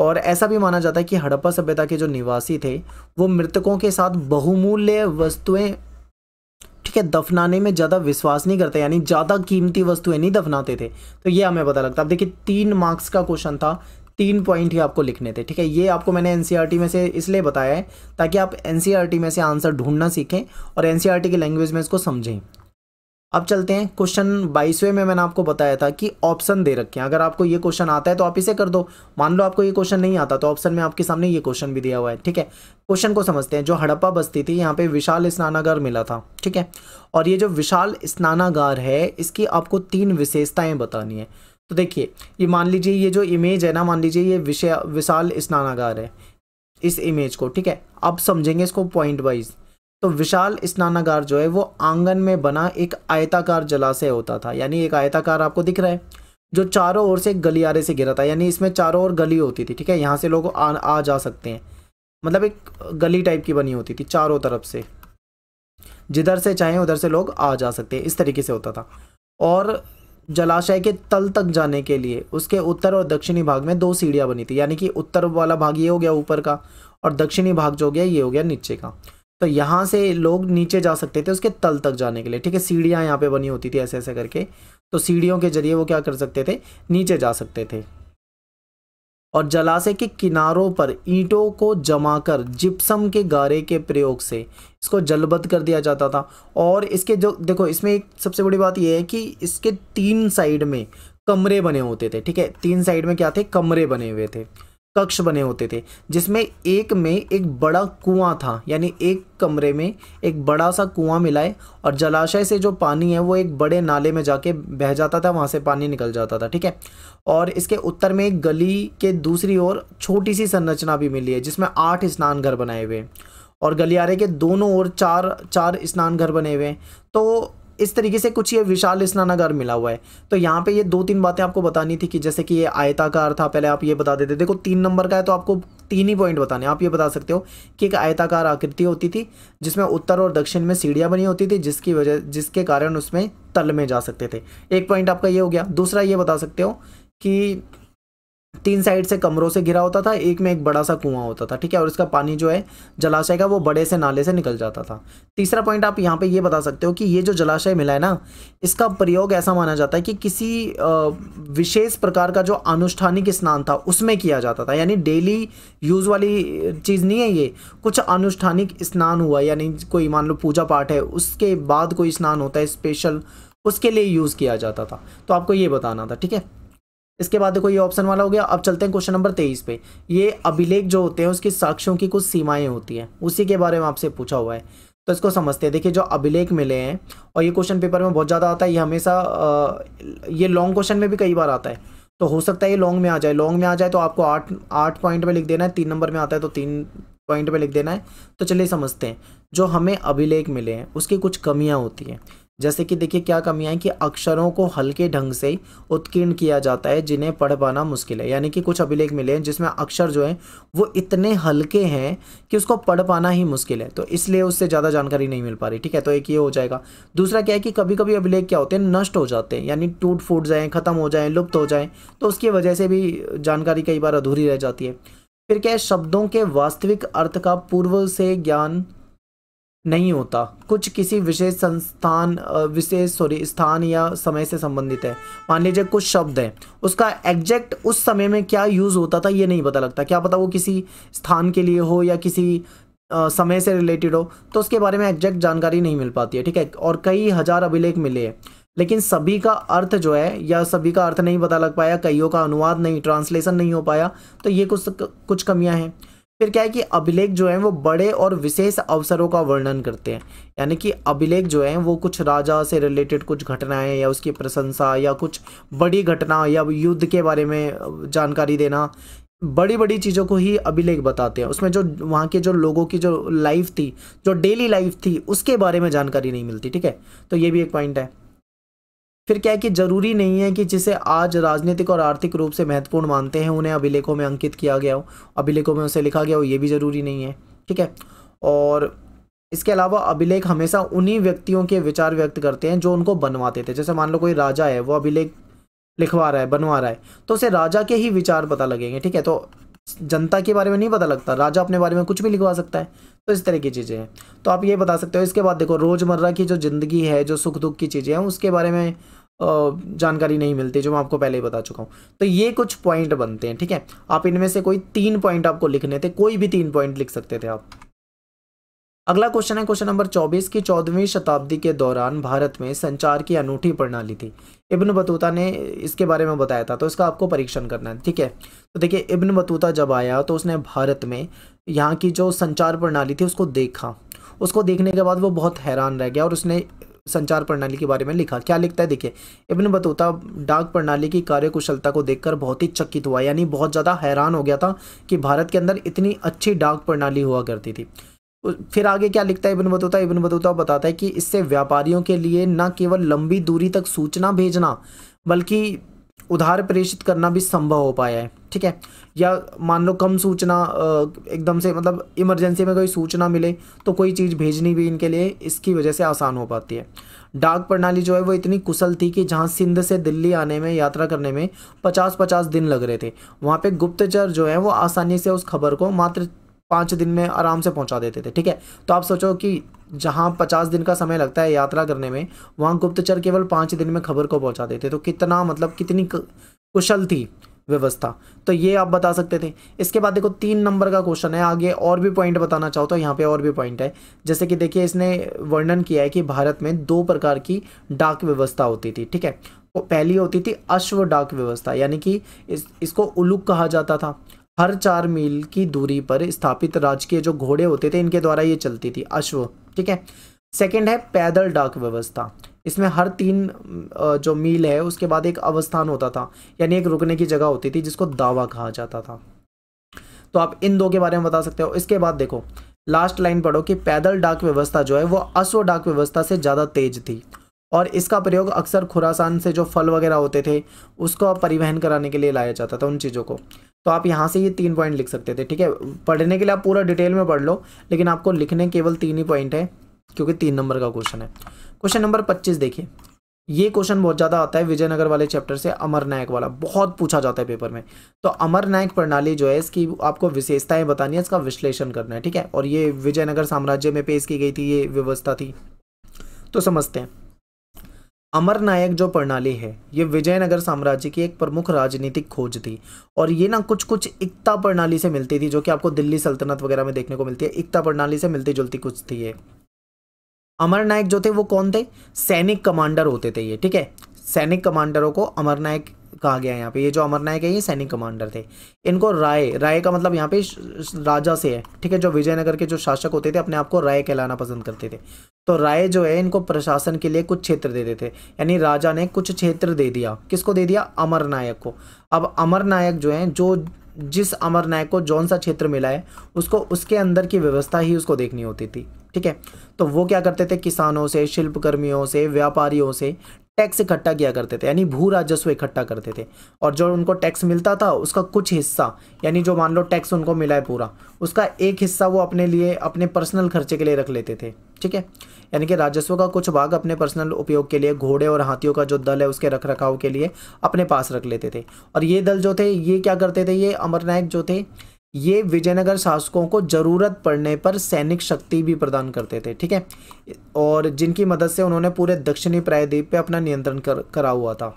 और ऐसा भी माना जाता है कि हड़प्पा सभ्यता के जो निवासी थे वो मृतकों के साथ बहुमूल्य वस्तुएं ठीक है दफनाने में ज़्यादा विश्वास नहीं करते यानी ज़्यादा कीमती वस्तुएं नहीं दफनाते थे तो ये हमें पता लगता है अब देखिए तीन मार्क्स का क्वेश्चन था तीन पॉइंट ही आपको लिखने थे ठीक है ये आपको मैंने एन e में से इसलिए बताया है ताकि आप एन e में से आंसर ढूंढना सीखें और एन e की लैंग्वेज में इसको समझें अब चलते हैं क्वेश्चन बाईसवें में मैंने आपको बताया था कि ऑप्शन दे रखे हैं अगर आपको ये क्वेश्चन आता है तो आप इसे कर दो मान लो आपको ये क्वेश्चन नहीं आता तो ऑप्शन में आपके सामने ये क्वेश्चन भी दिया हुआ है ठीक है क्वेश्चन को समझते हैं जो हड़प्पा बस्ती थी यहाँ पे विशाल स्नानागार मिला था ठीक है और ये जो विशाल स्नानागार है इसकी आपको तीन विशेषताएँ बतानी है तो देखिए ये मान लीजिए ये जो इमेज है ना मान लीजिए ये विषय विशाल स्नानागार है इस इमेज को ठीक है अब समझेंगे इसको पॉइंट वाइज तो विशाल स्नानागार जो है वो आंगन में बना एक आयताकार जलाशय होता था यानी एक आयताकार आपको दिख रहा है जो चारों ओर से गलियारे से घिरा था यानी इसमें चारों ओर गली होती थी ठीक है यहाँ से लोग आ, आ जा सकते हैं मतलब एक गली टाइप की बनी होती थी चारों तरफ से जिधर से चाहें उधर से लोग आ जा सकते हैं इस तरीके से होता था और जलाशय के तल तक जाने के लिए उसके उत्तर और दक्षिणी भाग में दो सीढ़ियाँ बनी थी यानी कि उत्तर वाला भाग ये हो गया ऊपर का और दक्षिणी भाग जो हो गया ये हो गया नीचे का तो यहाँ से लोग नीचे जा सकते थे उसके तल तक जाने के लिए ठीक है सीढ़ियाँ यहाँ पे बनी होती थी ऐसे ऐसे करके तो सीढ़ियों के जरिए वो क्या कर सकते थे नीचे जा सकते थे और जलाशय के किनारों पर ईंटों को जमाकर जिप्सम के गारे के प्रयोग से इसको जलबद्ध कर दिया जाता था और इसके जो देखो इसमें एक सबसे बड़ी बात यह है कि इसके तीन साइड में कमरे बने होते थे ठीक है तीन साइड में क्या थे कमरे बने हुए थे कक्ष बने होते थे जिसमें एक में एक बड़ा कुआं था यानी एक कमरे में एक बड़ा सा कुआं है और जलाशय से जो पानी है वो एक बड़े नाले में जाके बह जाता था वहाँ से पानी निकल जाता था ठीक है और इसके उत्तर में एक गली के दूसरी ओर छोटी सी संरचना भी मिली है जिसमें आठ स्नान घर बनाए हुए हैं और गलियारे के दोनों ओर चार चार स्नान घर बने हुए हैं तो इस तरीके से कुछ ये विशाल स्नानागार मिला हुआ है तो यहाँ पे ये दो तीन बातें आपको बतानी थी कि जैसे कि ये आयताकार था पहले आप ये बता देते देखो तीन नंबर का है तो आपको तीन ही पॉइंट बताने आप ये बता सकते हो कि एक आयताकार आकृति होती थी जिसमें उत्तर और दक्षिण में सीढ़ियाँ बनी होती थी जिसकी वजह जिसके कारण उसमें तल में जा सकते थे एक पॉइंट आपका ये हो गया दूसरा ये बता सकते हो कि तीन साइड से कमरों से घिरा होता था एक में एक बड़ा सा कुआं होता था ठीक है और इसका पानी जो है जलाशय का वो बड़े से नाले से निकल जाता था तीसरा पॉइंट आप यहाँ पे ये बता सकते हो कि ये जो जलाशय मिला है ना इसका प्रयोग ऐसा माना जाता है कि किसी विशेष प्रकार का जो अनुष्ठानिक स्नान था उसमें किया जाता था यानी डेली यूज़ वाली चीज़ नहीं है ये कुछ अनुष्ठानिक स्नान हुआ यानी कोई मान लो पूजा पाठ है उसके बाद कोई स्नान होता है स्पेशल उसके लिए यूज़ किया जाता था तो आपको ये बताना था ठीक है इसके बाद देखो ये ऑप्शन वाला हो गया अब चलते हैं क्वेश्चन नंबर तेईस पे ये अभिलेख जो होते हैं उसकी साक्ष्यों की कुछ सीमाएं होती हैं उसी के बारे में आपसे पूछा हुआ है तो इसको समझते हैं देखिए जो अभिलेख मिले हैं और ये क्वेश्चन पेपर में बहुत ज़्यादा आता है ये हमेशा ये लॉन्ग क्वेश्चन में भी कई बार आता है तो हो सकता है ये लॉन्ग में आ जाए लॉन्ग में आ जाए तो आपको आठ आठ पॉइंट में लिख देना है तीन नंबर में आता है तो तीन पॉइंट में लिख देना है तो चलिए समझते हैं जो हमें अभिलेख मिले हैं उसकी कुछ कमियां होती हैं जैसे कि देखिए क्या कमियाँ हैं कि अक्षरों को हल्के ढंग से उत्कीर्ण किया जाता है जिन्हें पढ़ पाना मुश्किल है यानी कि कुछ अभिलेख मिले हैं जिसमें अक्षर जो हैं वो इतने हल्के हैं कि उसको पढ़ पाना ही मुश्किल है तो इसलिए उससे ज़्यादा जानकारी नहीं मिल पा रही ठीक है तो एक ये हो जाएगा दूसरा क्या है कि कभी कभी अभिलेख क्या होते हैं नष्ट हो जाते हैं यानी टूट फूट जाएँ ख़त्म हो जाएँ लुप्त हो जाएँ तो उसकी वजह से भी जानकारी कई बार अधूरी रह जाती है फिर क्या है शब्दों के वास्तविक अर्थ का पूर्व से ज्ञान नहीं होता कुछ किसी विशेष संस्थान विशेष सॉरी स्थान या समय से संबंधित है मान लीजिए कुछ शब्द है उसका एग्जैक्ट उस समय में क्या यूज़ होता था ये नहीं पता लगता क्या पता वो किसी स्थान के लिए हो या किसी आ, समय से रिलेटेड हो तो उसके बारे में एग्जैक्ट जानकारी नहीं मिल पाती है ठीक है और कई हज़ार अभिलेख मिले हैं लेकिन सभी का अर्थ जो है या सभी का अर्थ नहीं पता लग पाया कईयों का अनुवाद नहीं ट्रांसलेशन नहीं हो पाया तो ये कुछ कुछ कमियां हैं फिर क्या है कि अभिलेख जो है वो बड़े और विशेष अवसरों का वर्णन करते हैं यानी कि अभिलेख जो है वो कुछ राजा से रिलेटेड कुछ घटनाएं या उसकी प्रशंसा या कुछ बड़ी घटना या युद्ध के बारे में जानकारी देना बड़ी बड़ी चीज़ों को ही अभिलेख बताते हैं उसमें जो वहाँ के जो लोगों की जो लाइफ थी जो डेली लाइफ थी उसके बारे में जानकारी नहीं मिलती ठीक है तो ये भी एक पॉइंट है फिर क्या है कि जरूरी नहीं है कि जिसे आज राजनीतिक और आर्थिक रूप से महत्वपूर्ण मानते हैं उन्हें अभिलेखों में अंकित किया गया हो अभिलेखों में उसे लिखा गया हो ये भी ज़रूरी नहीं है ठीक है और इसके अलावा अभिलेख हमेशा उन्हीं व्यक्तियों के विचार व्यक्त करते हैं जो उनको बनवाते थे जैसे मान लो कोई राजा है वो अभिलेख लिखवा रहा है बनवा रहा है तो उसे राजा के ही विचार पता लगेंगे ठीक है तो जनता के बारे में नहीं पता लगता राजा अपने बारे में कुछ भी लिखवा सकता है तो इस तरह की चीज़ें हैं तो आप ये बता सकते हो इसके बाद देखो रोज़मर्रा की जो ज़िंदगी है जो सुख दुख की चीज़ें हैं उसके बारे में जानकारी नहीं मिलती जो मैं आपको पहले ही बता चुका हूँ तो ये कुछ पॉइंट बनते हैं ठीक है आप इनमें से कोई तीन पॉइंट आपको लिखने थे कोई भी तीन पॉइंट लिख सकते थे आप अगला क्वेश्चन है क्वेश्चन नंबर 24 की चौदहवीं शताब्दी के दौरान भारत में संचार की अनूठी प्रणाली थी इब्न बतूता ने इसके बारे में बताया था तो इसका आपको परीक्षण करना है ठीक है तो देखिए इब्न बतूता जब आया तो उसने भारत में यहाँ की जो संचार प्रणाली थी उसको देखा उसको देखने के बाद वो बहुत हैरान रह गया और उसने संचार प्रणाली के बारे में लिखा क्या लिखता है देखिए इब्न बतूता डाक प्रणाली की कार्यकुशलता को देखकर बहुत ही चकित हुआ यानी बहुत ज़्यादा हैरान हो गया था कि भारत के अंदर इतनी अच्छी डाक प्रणाली हुआ करती थी फिर आगे क्या लिखता है इबन बतूता इबन बतूता बताता है कि इससे व्यापारियों के लिए न केवल लंबी दूरी तक सूचना भेजना बल्कि उधार प्रेषित करना भी संभव हो पाया है ठीक है या मान लो कम सूचना एकदम से मतलब इमरजेंसी में कोई सूचना मिले तो कोई चीज़ भेजनी भी इनके लिए इसकी वजह से आसान हो पाती है डाक प्रणाली जो है वो इतनी कुशल थी कि जहाँ सिंध से दिल्ली आने में यात्रा करने में पचास पचास दिन लग रहे थे वहाँ पे गुप्तचर जो है वो आसानी से उस खबर को मात्र पाँच दिन में आराम से पहुंचा देते थे ठीक है तो आप सोचो कि जहाँ पचास दिन का समय लगता है यात्रा करने में वहाँ गुप्तचर केवल पाँच दिन में खबर को पहुँचा देते तो कितना मतलब कितनी कुशल थी व्यवस्था तो ये आप बता सकते थे इसके बाद देखो तीन नंबर का क्वेश्चन है आगे और भी पॉइंट बताना चाहो तो यहाँ पे और भी पॉइंट है जैसे कि देखिए इसने वर्णन किया है कि भारत में दो प्रकार की डाक व्यवस्था होती थी ठीक है पहली होती थी अश्व डाक व्यवस्था यानी कि इस इसको उलुक कहा जाता था हर चार मील की दूरी पर स्थापित राजकीय जो घोड़े होते थे इनके द्वारा ये चलती थी अश्व ठीक है सेकंड है पैदल डाक व्यवस्था इसमें हर तीन जो मील है उसके बाद एक अवस्थान होता था यानी एक रुकने की जगह होती थी जिसको दावा कहा जाता था तो आप इन दो के बारे में बता सकते हो इसके बाद देखो लास्ट लाइन पढ़ो कि पैदल डाक व्यवस्था जो है वो अश्व डाक व्यवस्था से ज़्यादा तेज थी और इसका प्रयोग अक्सर खुरासान से जो फल वगैरह होते थे उसको परिवहन कराने के लिए लाया जाता था उन चीज़ों को तो आप यहाँ से ये तीन पॉइंट लिख सकते थे ठीक है पढ़ने के लिए आप पूरा डिटेल में पढ़ लो लेकिन आपको लिखने केवल तीन ही पॉइंट है क्योंकि तीन नंबर का क्वेश्चन है क्वेश्चन नंबर पच्चीस देखिए ये क्वेश्चन बहुत ज़्यादा आता है विजयनगर वाले चैप्टर से अमर नायक वाला बहुत पूछा जाता है पेपर में तो अमर नायक प्रणाली जो है इसकी आपको विशेषताएं बतानी है इसका विश्लेषण करना है ठीक है और ये विजयनगर साम्राज्य में पेश की गई थी ये व्यवस्था थी तो समझते हैं अमर नायक जो प्रणाली है ये विजयनगर साम्राज्य की एक प्रमुख राजनीतिक खोज थी और ये ना कुछ कुछ एकता प्रणाली से मिलती थी जो कि आपको दिल्ली सल्तनत वगैरह में देखने को मिलती है एकता प्रणाली से मिलती जुलती कुछ थी ये अमर नायक जो थे वो कौन थे सैनिक कमांडर होते थे ये ठीक है सैनिक कमांडरों को अमर नायक कहा गया है यहाँ पे ये जो अमर नायक है ये सैनिक कमांडर थे इनको राय राय का मतलब यहाँ पे राजा से है ठीक है जो विजयनगर के जो शासक होते थे अपने आप को राय कहलाना पसंद करते थे तो राय जो है इनको प्रशासन के लिए कुछ क्षेत्र दे देते यानी राजा ने कुछ क्षेत्र दे दिया किसको दे दिया अमर नायक को अब अमर नायक जो है जो जिस अमर नायक को जौन सा क्षेत्र मिला है उसको उसके अंदर की व्यवस्था ही उसको देखनी होती थी ठीक है तो वो क्या करते थे किसानों से शिल्पकर्मियों से व्यापारियों से टैक्स इकट्ठा किया करते थे यानी भू राजस्व इकट्ठा करते थे और जो उनको टैक्स मिलता था उसका कुछ हिस्सा यानी जो मान लो टैक्स उनको मिला है पूरा उसका एक हिस्सा वो अपने लिए अपने पर्सनल खर्चे के लिए रख लेते थे ठीक है यानी कि राजस्व का कुछ भाग अपने पर्सनल उपयोग के लिए घोड़े और हाथियों का जो दल है उसके रख रखाव के लिए अपने पास रख लेते थे और ये दल जो थे ये क्या करते थे ये अमरनायक जो थे ये विजयनगर शासकों को ज़रूरत पड़ने पर सैनिक शक्ति भी प्रदान करते थे ठीक है और जिनकी मदद से उन्होंने पूरे दक्षिणी प्रायद्वीप पे अपना नियंत्रण कर करा हुआ था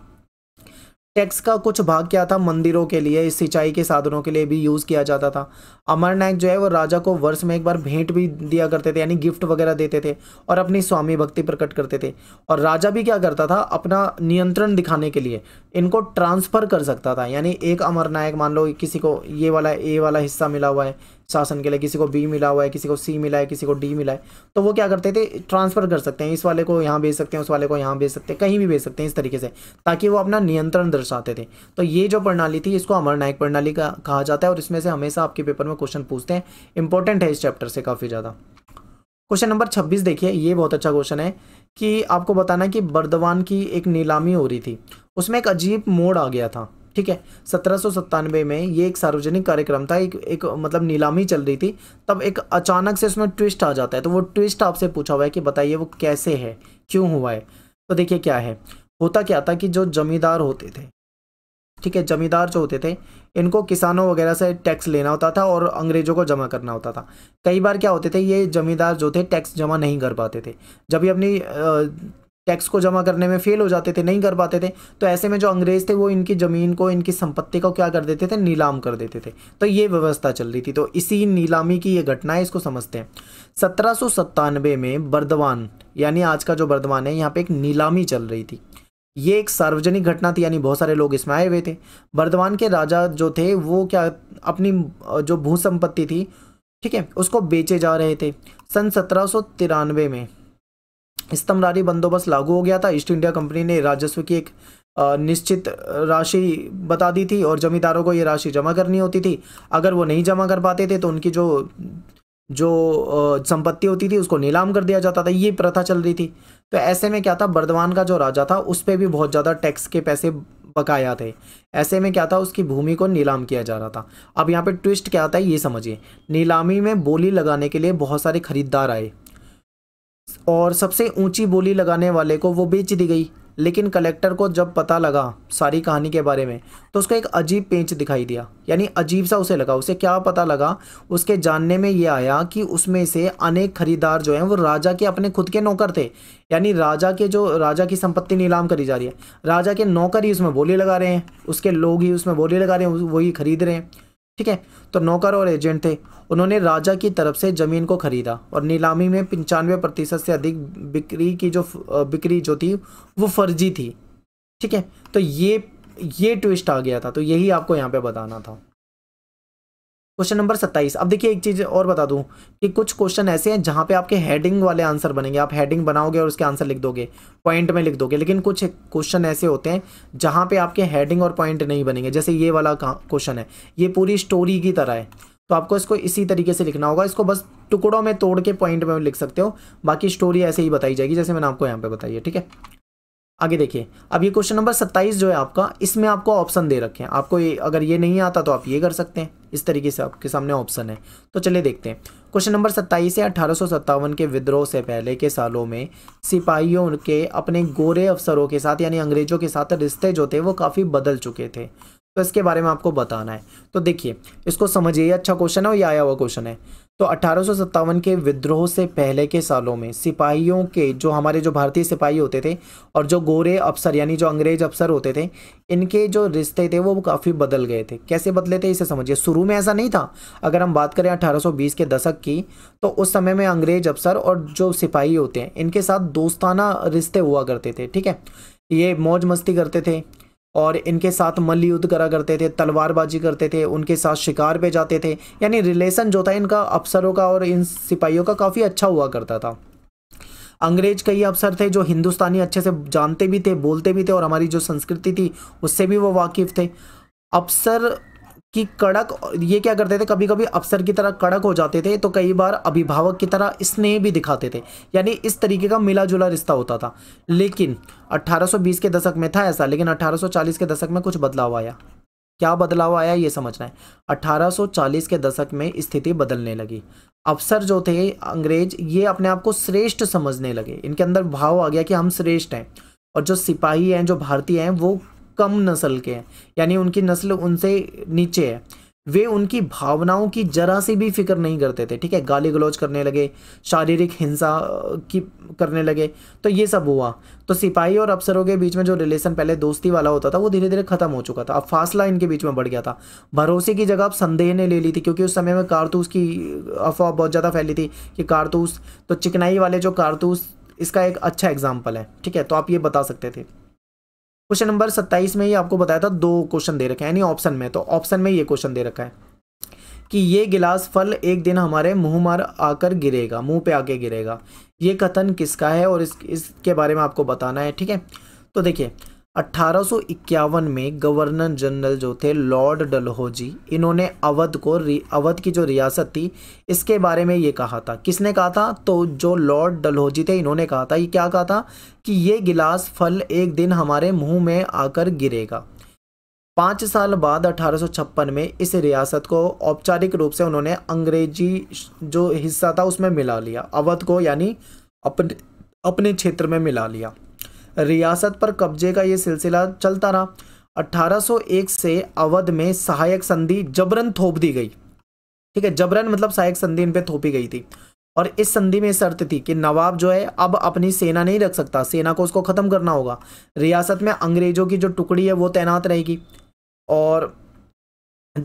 टैक्स का कुछ भाग क्या था मंदिरों के लिए इस सिंचाई के साधनों के लिए भी यूज़ किया जाता था अमरनायक जो है वो राजा को वर्ष में एक बार भेंट भी दिया करते थे यानी गिफ्ट वगैरह देते थे और अपनी स्वामी भक्ति प्रकट करते थे और राजा भी क्या करता था अपना नियंत्रण दिखाने के लिए इनको ट्रांसफ़र कर सकता था यानी एक अमरनायक मान लो किसी को ये वाला ए वाला हिस्सा मिला हुआ है शासन के लिए किसी को बी मिला हुआ है किसी को सी मिला है किसी को डी मिला है तो वो क्या करते थे ट्रांसफ़र कर सकते हैं इस वाले को यहाँ भेज सकते हैं उस वाले को यहाँ भेज सकते हैं कहीं भी भेज सकते हैं इस तरीके से ताकि वो अपना नियंत्रण दर्शाते थे तो ये जो प्रणाली थी इसको अमर नायक प्रणाली का कहा जाता है और इसमें से हमेशा आपके पेपर में क्वेश्चन पूछते हैं इंपॉर्टेंट है इस चैप्टर से काफ़ी ज़्यादा क्वेश्चन नंबर छब्बीस देखिए ये बहुत अच्छा क्वेश्चन है कि आपको बताना कि बर्दवान की एक नीलामी हो रही थी उसमें एक अजीब मोड़ आ गया था ठीक है सत्रह में ये एक सार्वजनिक कार्यक्रम था एक एक मतलब नीलामी चल रही थी तब एक अचानक से उसमें ट्विस्ट आ जाता है तो वो ट्विस्ट आपसे पूछा हुआ है कि बताइए वो कैसे है क्यों हुआ है तो देखिए क्या है होता क्या था कि जो जमींदार होते थे ठीक है जमींदार जो होते थे इनको किसानों वगैरह से टैक्स लेना होता था और अंग्रेज़ों को जमा करना होता था कई बार क्या होते थे ये जमींदार जो थे टैक्स जमा नहीं कर पाते थे जब ये अपनी टैक्स को जमा करने में फेल हो जाते थे नहीं कर पाते थे तो ऐसे में जो अंग्रेज़ थे वो इनकी ज़मीन को इनकी संपत्ति को क्या कर देते थे नीलाम कर देते थे तो ये व्यवस्था चल रही थी तो इसी नीलामी की ये घटना है इसको समझते हैं सत्रह में बर्दवान यानी आज का जो बर्दवान है यहाँ पे एक नीलामी चल रही थी ये एक सार्वजनिक घटना थी यानी बहुत सारे लोग इसमें आए हुए थे बर्दवान के राजा जो थे वो क्या अपनी जो भू संपत्ति थी ठीक है उसको बेचे जा रहे थे सन सत्रह में इस्तमरारी बंदोबस्त लागू हो गया था ईस्ट इंडिया कंपनी ने राजस्व की एक निश्चित राशि बता दी थी और जमींदारों को ये राशि जमा करनी होती थी अगर वो नहीं जमा कर पाते थे तो उनकी जो जो संपत्ति होती थी उसको नीलाम कर दिया जाता था ये प्रथा चल रही थी तो ऐसे में क्या था बर्दवान का जो राजा था उस पर भी बहुत ज़्यादा टैक्स के पैसे बकाया थे ऐसे में क्या था उसकी भूमि को नीलाम किया जा रहा था अब यहाँ पे ट्विस्ट क्या आता है ये समझिए नीलामी में बोली लगाने के लिए बहुत सारे खरीदार आए और सबसे ऊंची बोली लगाने वाले को वो बेच दी गई लेकिन कलेक्टर को जब पता लगा सारी कहानी के बारे में तो उसको एक अजीब पेंच दिखाई दिया यानी अजीब सा उसे लगा उसे क्या पता लगा उसके जानने में ये आया कि उसमें से अनेक खरीदार जो हैं वो राजा के अपने खुद के नौकर थे यानी राजा के जो राजा की संपत्ति नीलाम करी जा रही है राजा के नौकर ही उसमें बोली लगा रहे हैं उसके लोग ही उसमें बोली लगा रहे हैं वही खरीद रहे हैं ठीक है तो नौकर और एजेंट थे उन्होंने राजा की तरफ से ज़मीन को खरीदा और नीलामी में पंचानवे प्रतिशत से अधिक बिक्री की जो बिक्री जो थी वो फर्जी थी ठीक है तो ये ये ट्विस्ट आ गया था तो यही आपको यहाँ पे बताना था क्वेश्चन नंबर सत्ताईस अब देखिए एक चीज़ और बता दूं कि कुछ क्वेश्चन ऐसे हैं जहां पे आपके हेडिंग वाले आंसर बनेंगे आप हेडिंग बनाओगे और उसके आंसर लिख दोगे पॉइंट में लिख दोगे लेकिन कुछ क्वेश्चन ऐसे होते हैं जहां पे आपके हेडिंग और पॉइंट नहीं बनेंगे जैसे ये वाला क्वेश्चन है ये पूरी स्टोरी की तरह है तो आपको इसको इसी तरीके से लिखना होगा इसको बस टुकड़ों में तोड़ के पॉइंट में लिख सकते हो बाकी स्टोरी ऐसे ही बताई जाएगी जैसे मैंने आपको यहाँ पे बताई है ठीक है आगे देखिए अब ये क्वेश्चन नंबर सत्ताईस जो है आपका इसमें आपको ऑप्शन दे रखे हैं आपको अगर ये नहीं आता तो आप ये कर सकते हैं इस तरीके से आपके सामने ऑप्शन है तो चलिए देखते हैं क्वेश्चन नंबर सत्ताईस है अठारह के विद्रोह से पहले के सालों में सिपाहियों के अपने गोरे अफसरों के साथ यानी अंग्रेजों के साथ रिश्ते जो थे वो काफ़ी बदल चुके थे तो इसके बारे में आपको बताना है तो देखिए इसको समझिए अच्छा क्वेश्चन है और ये आया हुआ क्वेश्चन है तो अठारह के विद्रोह से पहले के सालों में सिपाहियों के जो हमारे जो भारतीय सिपाही होते थे और जो गोरे अफसर यानी जो अंग्रेज अफसर होते थे इनके जो रिश्ते थे वो काफ़ी बदल गए थे कैसे बदले थे इसे समझिए शुरू में ऐसा नहीं था अगर हम बात करें 1820 के दशक की तो उस समय में अंग्रेज अफसर और जो सिपाही होते हैं इनके साथ दोस्ताना रिश्ते हुआ करते थे ठीक है ये मौज मस्ती करते थे और इनके साथ मल्ल युद्ध करा करते थे तलवारबाजी करते थे उनके साथ शिकार पे जाते थे यानी रिलेशन जो था इनका अफसरों का और इन सिपाहियों का काफ़ी अच्छा हुआ करता था अंग्रेज कई अफसर थे जो हिंदुस्तानी अच्छे से जानते भी थे बोलते भी थे और हमारी जो संस्कृति थी उससे भी वो वाकिफ़ थे अफसर कि कड़क ये क्या करते थे कभी कभी अफसर की तरह कड़क हो जाते थे तो कई बार अभिभावक की तरह स्नेह भी दिखाते थे यानी इस तरीके का मिला जुला रिश्ता होता था लेकिन 1820 के दशक में था ऐसा लेकिन 1840 के दशक में कुछ बदलाव आया क्या बदलाव आया ये समझना है 1840 के दशक में स्थिति बदलने लगी अफसर जो थे अंग्रेज ये अपने आप को श्रेष्ठ समझने लगे इनके अंदर भाव आ गया कि हम श्रेष्ठ हैं और जो सिपाही हैं जो भारतीय हैं वो कम नस्ल के हैं यानी उनकी नस्ल उनसे नीचे है वे उनकी भावनाओं की जरा सी भी फिक्र नहीं करते थे ठीक है गाली गलौज करने लगे शारीरिक हिंसा की करने लगे तो ये सब हुआ तो सिपाही और अफसरों के बीच में जो रिलेशन पहले दोस्ती वाला होता था वो धीरे धीरे खत्म हो चुका था अब फासला इनके बीच में बढ़ गया था भरोसे की जगह अब संदेह ने ले ली थी क्योंकि उस समय में कारतूस की अफवाह बहुत ज़्यादा फैली थी कि कारतूस तो चिकनाई वाले जो कारतूस इसका एक अच्छा एग्जाम्पल है ठीक है तो आप ये बता सकते थे क्वेश्चन नंबर सत्ताईस में ये आपको बताया था दो क्वेश्चन दे रखे हैं यानी ऑप्शन में तो ऑप्शन में ये क्वेश्चन दे रखा है कि ये गिलास फल एक दिन हमारे मुंह मार आकर गिरेगा मुंह पे आके गिरेगा ये कथन किसका है और इस इसके बारे में आपको बताना है ठीक है तो देखिए अट्ठारह में गवर्नर जनरल जो थे लॉर्ड डलहौजी इन्होंने अवध को अवध की जो रियासत थी इसके बारे में ये कहा था किसने कहा था तो जो लॉर्ड डलहौजी थे इन्होंने कहा था ये क्या कहा था कि ये गिलास फल एक दिन हमारे मुंह में आकर गिरेगा पाँच साल बाद 1856 में इस रियासत को औपचारिक रूप से उन्होंने अंग्रेजी जो हिस्सा था उसमें मिला लिया अवध को यानी अपने अपने क्षेत्र में मिला लिया रियासत पर कब्जे का ये सिलसिला चलता रहा 1801 से अवध में सहायक संधि जबरन थोप दी गई ठीक है जबरन मतलब सहायक संधि इन पर थोपी गई थी और इस संधि में शर्त थी कि नवाब जो है अब अपनी सेना नहीं रख सकता सेना को उसको ख़त्म करना होगा रियासत में अंग्रेज़ों की जो टुकड़ी है वो तैनात रहेगी और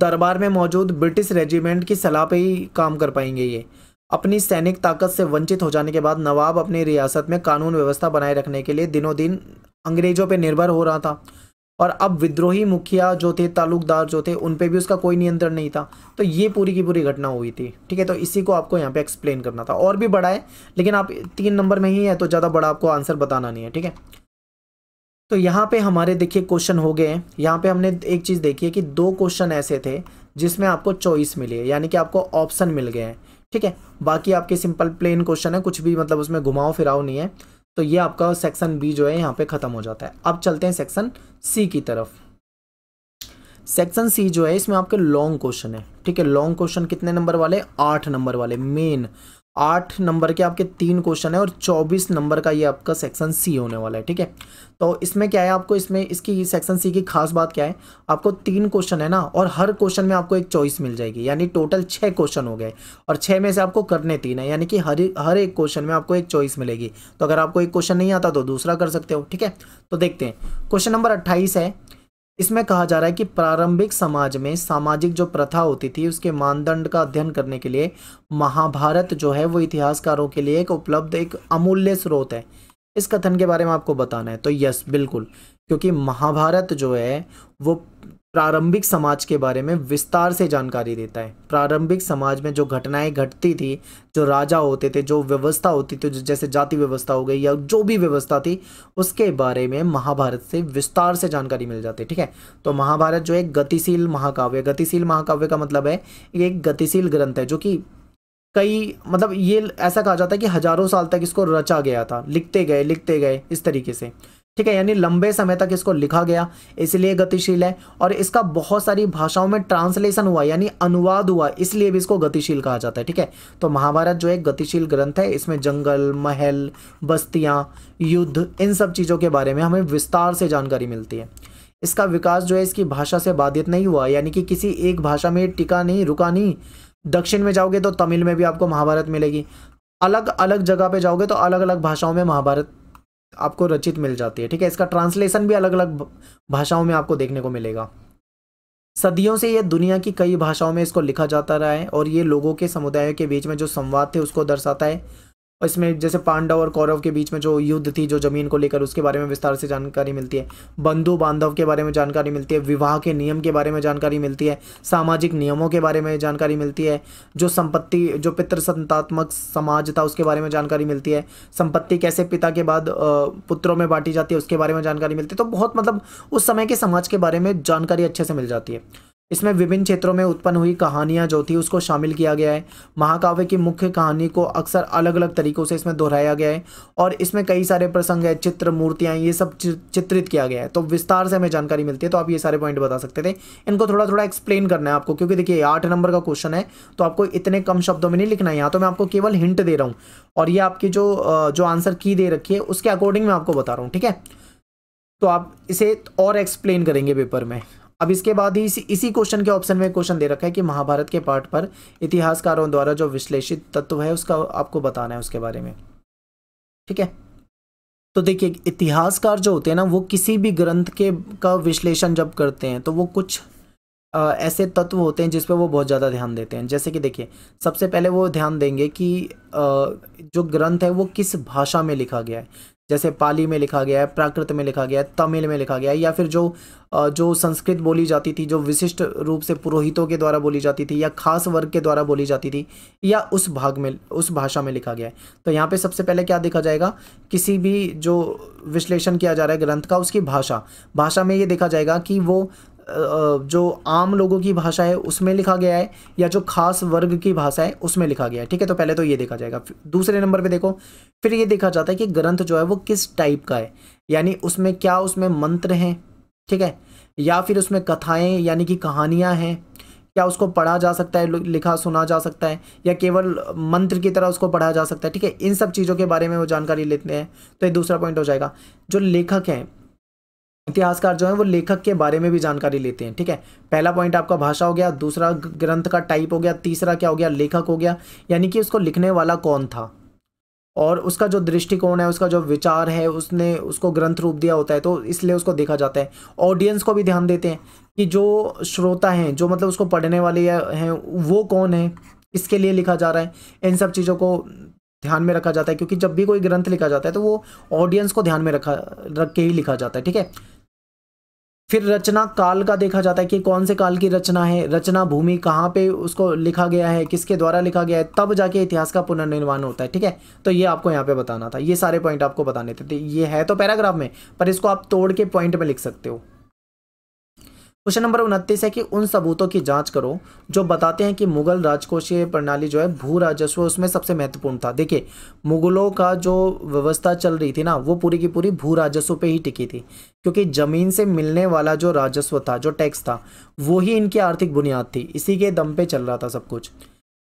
दरबार में मौजूद ब्रिटिश रेजिमेंट की सलाह पे ही काम कर पाएंगे ये अपनी सैनिक ताकत से वंचित हो जाने के बाद नवाब अपनी रियासत में कानून व्यवस्था बनाए रखने के लिए दिनों दिन अंग्रेजों पर निर्भर हो रहा था और अब विद्रोही मुखिया जो थे ताल्लुकदार जो थे उन पर भी उसका कोई नियंत्रण नहीं था तो ये पूरी की पूरी घटना हुई थी ठीक है तो इसी को आपको यहाँ पे एक्सप्लेन करना था और भी बड़ा है लेकिन आप तीन नंबर में ही है तो ज़्यादा बड़ा आपको आंसर बताना नहीं है ठीक है तो यहाँ पे हमारे देखिए क्वेश्चन हो गए हैं यहाँ पे हमने एक चीज़ देखी है कि दो क्वेश्चन ऐसे थे जिसमें आपको चॉइस मिली है यानी कि आपको ऑप्शन मिल गए हैं ठीक है बाकी आपके सिंपल प्लेन क्वेश्चन है कुछ भी मतलब उसमें घुमाओ फिराओ नहीं है तो ये आपका सेक्शन बी जो है यहाँ पे ख़त्म हो जाता है अब चलते हैं सेक्शन सी की तरफ सेक्शन सी जो है इसमें आपके लॉन्ग क्वेश्चन है ठीक है लॉन्ग क्वेश्चन कितने नंबर वाले आठ नंबर वाले मेन आठ नंबर के आपके तीन क्वेश्चन है और चौबीस नंबर का ये आपका सेक्शन सी होने वाला है ठीक है तो इसमें क्या है आपको इसमें इसकी सेक्शन सी की खास बात क्या है आपको तीन क्वेश्चन है ना और हर क्वेश्चन में आपको एक चॉइस मिल जाएगी यानी टोटल छः क्वेश्चन हो गए और छः में से आपको करने तीन है यानी कि हर हर एक क्वेश्चन में आपको एक चॉइस मिलेगी तो अगर आपको एक क्वेश्चन नहीं आता तो दूसरा कर सकते हो ठीक है तो देखते हैं क्वेश्चन नंबर अट्ठाईस है इसमें कहा जा रहा है कि प्रारंभिक समाज में सामाजिक जो प्रथा होती थी उसके मानदंड का अध्ययन करने के लिए महाभारत जो है वो इतिहासकारों के लिए एक उपलब्ध एक अमूल्य स्रोत है इस कथन के बारे में आपको बताना है तो यस बिल्कुल क्योंकि महाभारत जो है वो प्रारंभिक समाज के बारे में विस्तार से जानकारी देता है प्रारंभिक समाज में जो घटनाएं घटती थी जो राजा होते थे जो व्यवस्था होती थी जैसे जाति व्यवस्था हो गई या जो भी व्यवस्था थी उसके बारे में महाभारत से विस्तार से जानकारी मिल जाती है ठीक है तो महाभारत जो एक गतिशील महाकाव्य गतिशील महाकाव्य का मतलब है एक गतिशील ग्रंथ है जो कि कई मतलब ये ऐसा कहा जाता है कि हजारों साल तक इसको रचा गया था लिखते गए लिखते गए इस तरीके से ठीक है यानी लंबे समय तक इसको लिखा गया इसलिए गतिशील है और इसका बहुत सारी भाषाओं में ट्रांसलेशन हुआ यानी अनुवाद हुआ इसलिए भी इसको गतिशील कहा जाता है ठीक है तो महाभारत जो एक गतिशील ग्रंथ है इसमें जंगल महल बस्तियाँ युद्ध इन सब चीज़ों के बारे में हमें विस्तार से जानकारी मिलती है इसका विकास जो है इसकी भाषा से बाधित नहीं हुआ यानी कि किसी एक भाषा में टिका नहीं रुका नहीं दक्षिण में जाओगे तो तमिल में भी आपको महाभारत मिलेगी अलग अलग जगह पे जाओगे तो अलग अलग भाषाओं में महाभारत आपको रचित मिल जाती है ठीक है इसका ट्रांसलेशन भी अलग अलग भाषाओं में आपको देखने को मिलेगा सदियों से ये दुनिया की कई भाषाओं में इसको लिखा जाता रहा है और ये लोगों के समुदायों के बीच में जो संवाद थे उसको दर्शाता है इसमें जैसे पांडव और कौरव के बीच में जो युद्ध थी जो जमीन को लेकर उसके बारे में विस्तार से जानकारी मिलती है बंधु बांधव के बारे में जानकारी मिलती है विवाह के नियम के बारे में जानकारी मिलती है सामाजिक नियमों के बारे में जानकारी मिलती है जो संपत्ति जो पितृसंतात्मक समाज था उसके बारे में जानकारी मिलती है संपत्ति कैसे पिता के बाद पुत्रों में बांटी जाती है उसके बारे में जानकारी मिलती है तो बहुत मतलब उस समय के समाज के बारे में जानकारी अच्छे से मिल जाती है इसमें विभिन्न क्षेत्रों में उत्पन्न हुई कहानियां जो थी उसको शामिल किया गया है महाकाव्य की मुख्य कहानी को अक्सर अलग अलग तरीक़ों से इसमें दोहराया गया है और इसमें कई सारे प्रसंग है चित्र मूर्तियां ये सब चित्रित किया गया है तो विस्तार से हमें जानकारी मिलती है तो आप ये सारे पॉइंट बता सकते थे इनको थोड़ा थोड़ा एक्सप्लेन करना है आपको क्योंकि देखिए आठ नंबर का क्वेश्चन है तो आपको इतने कम शब्दों में नहीं लिखना है यहाँ तो मैं आपको केवल हिंट दे रहा हूँ और ये आपकी जो जो आंसर की दे रखी है उसके अकॉर्डिंग मैं आपको बता रहा हूँ ठीक है तो आप इसे और एक्सप्लेन करेंगे पेपर में अब इसके बाद ही इसी इसी क्वेश्चन के ऑप्शन में क्वेश्चन दे रखा है कि महाभारत के पाठ पर इतिहासकारों द्वारा जो विश्लेषित तत्व है उसका आपको बताना है उसके बारे में ठीक है तो देखिए इतिहासकार जो होते हैं ना वो किसी भी ग्रंथ के का विश्लेषण जब करते हैं तो वो कुछ आ, ऐसे तत्व होते हैं जिस पर वो बहुत ज़्यादा ध्यान देते हैं जैसे कि देखिए सबसे पहले वो ध्यान देंगे कि आ, जो ग्रंथ है वो किस भाषा में लिखा गया है जैसे पाली में लिखा गया है प्राकृत में लिखा गया है तमिल में लिखा गया है या फिर जो जो संस्कृत बोली जाती थी जो विशिष्ट रूप से पुरोहितों के द्वारा बोली जाती थी या खास वर्ग के द्वारा बोली जाती थी या उस भाग में उस भाषा में लिखा गया है तो यहाँ पे सबसे पहले क्या देखा जाएगा किसी भी जो विश्लेषण किया जा रहा है ग्रंथ का उसकी भाषा भाषा में ये देखा जाएगा कि वो जो आम लोगों की भाषा है उसमें लिखा गया है या जो खास वर्ग की भाषा है उसमें लिखा गया है ठीक है तो पहले तो ये देखा जाएगा दूसरे नंबर पे देखो फिर ये देखा जाता है कि ग्रंथ जो है वो किस टाइप का है यानी उसमें क्या उसमें मंत्र हैं ठीक है या फिर उसमें कथाएँ यानी कि कहानियाँ हैं क्या उसको पढ़ा जा सकता है लिखा सुना जा सकता है या केवल मंत्र की तरह उसको पढ़ा जा सकता है ठीक है इन सब चीज़ों के बारे में वो जानकारी लेते हैं तो ये दूसरा पॉइंट हो जाएगा जो लेखक हैं इतिहासकार जो है वो लेखक के बारे में भी जानकारी लेते हैं ठीक है पहला पॉइंट आपका भाषा हो गया दूसरा ग्रंथ का टाइप हो गया तीसरा क्या हो गया लेखक हो गया यानी कि उसको लिखने वाला कौन था और उसका जो दृष्टिकोण है उसका जो विचार है उसने उसको ग्रंथ रूप दिया होता है तो इसलिए उसको देखा जाता है ऑडियंस को भी ध्यान देते हैं कि जो श्रोता हैं जो मतलब उसको पढ़ने वाले हैं वो कौन है इसके लिए लिखा जा रहा है इन सब चीज़ों को ध्यान में रखा जाता है क्योंकि जब भी कोई ग्रंथ लिखा जाता है तो वो ऑडियंस को ध्यान में रखा रख के ही लिखा जाता है ठीक है फिर रचना काल का देखा जाता है कि कौन से काल की रचना है रचना भूमि कहाँ पे उसको लिखा गया है किसके द्वारा लिखा गया है तब जाके इतिहास का पुनर्निर्माण होता है ठीक है तो ये आपको यहाँ पे बताना था ये सारे पॉइंट आपको बताने थे तो ये है तो पैराग्राफ में पर इसको आप तोड़ के पॉइंट में लिख सकते हो क्वेश्चन नंबर उनतीस है कि उन सबूतों की जांच करो जो बताते हैं कि मुगल राजकोषीय प्रणाली जो है भू राजस्व उसमें सबसे महत्वपूर्ण था देखिए मुगलों का जो व्यवस्था चल रही थी ना वो पूरी की पूरी भू राजस्व पे ही टिकी थी क्योंकि ज़मीन से मिलने वाला जो राजस्व था जो टैक्स था वो ही इनकी आर्थिक बुनियाद थी इसी के दम पे चल रहा था सब कुछ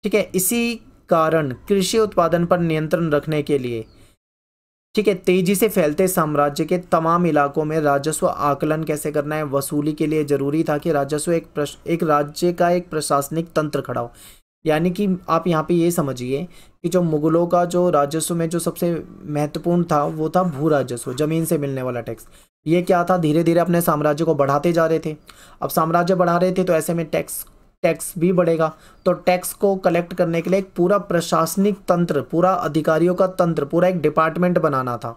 ठीक है इसी कारण कृषि उत्पादन पर नियंत्रण रखने के लिए ठीक है तेजी से फैलते साम्राज्य के तमाम इलाकों में राजस्व आकलन कैसे करना है वसूली के लिए जरूरी था कि राजस्व एक प्रश्न एक राज्य का एक प्रशासनिक तंत्र खड़ा हो यानी कि आप यहाँ पे ये समझिए कि जो मुगलों का जो राजस्व में जो सबसे महत्वपूर्ण था वो था भू राजस्व ज़मीन से मिलने वाला टैक्स ये क्या था धीरे धीरे अपने साम्राज्य को बढ़ाते जा रहे थे अब साम्राज्य बढ़ा रहे थे तो ऐसे में टैक्स टैक्स भी बढ़ेगा तो टैक्स को कलेक्ट करने के लिए एक पूरा प्रशासनिक तंत्र पूरा अधिकारियों का तंत्र पूरा एक डिपार्टमेंट बनाना था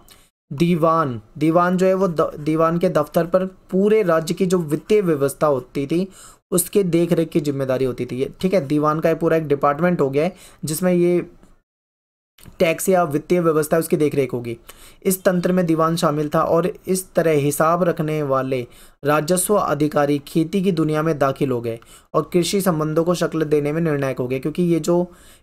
दीवान दीवान जो है वो दीवान के दफ्तर पर पूरे राज्य की जो वित्तीय व्यवस्था होती थी उसके देख रेख की जिम्मेदारी होती थी ठीक है दीवान का पूरा एक डिपार्टमेंट हो गया है जिसमें ये टैक्स या वित्तीय व्यवस्था उसकी देखरेख होगी इस तंत्र में दीवान शामिल था और इस तरह हिसाब रखने वाले राजस्व अधिकारी खेती की दुनिया में दाखिल हो गए और कृषि संबंधों को शक्ल देने में निर्णायक हो गए क्योंकि ये जो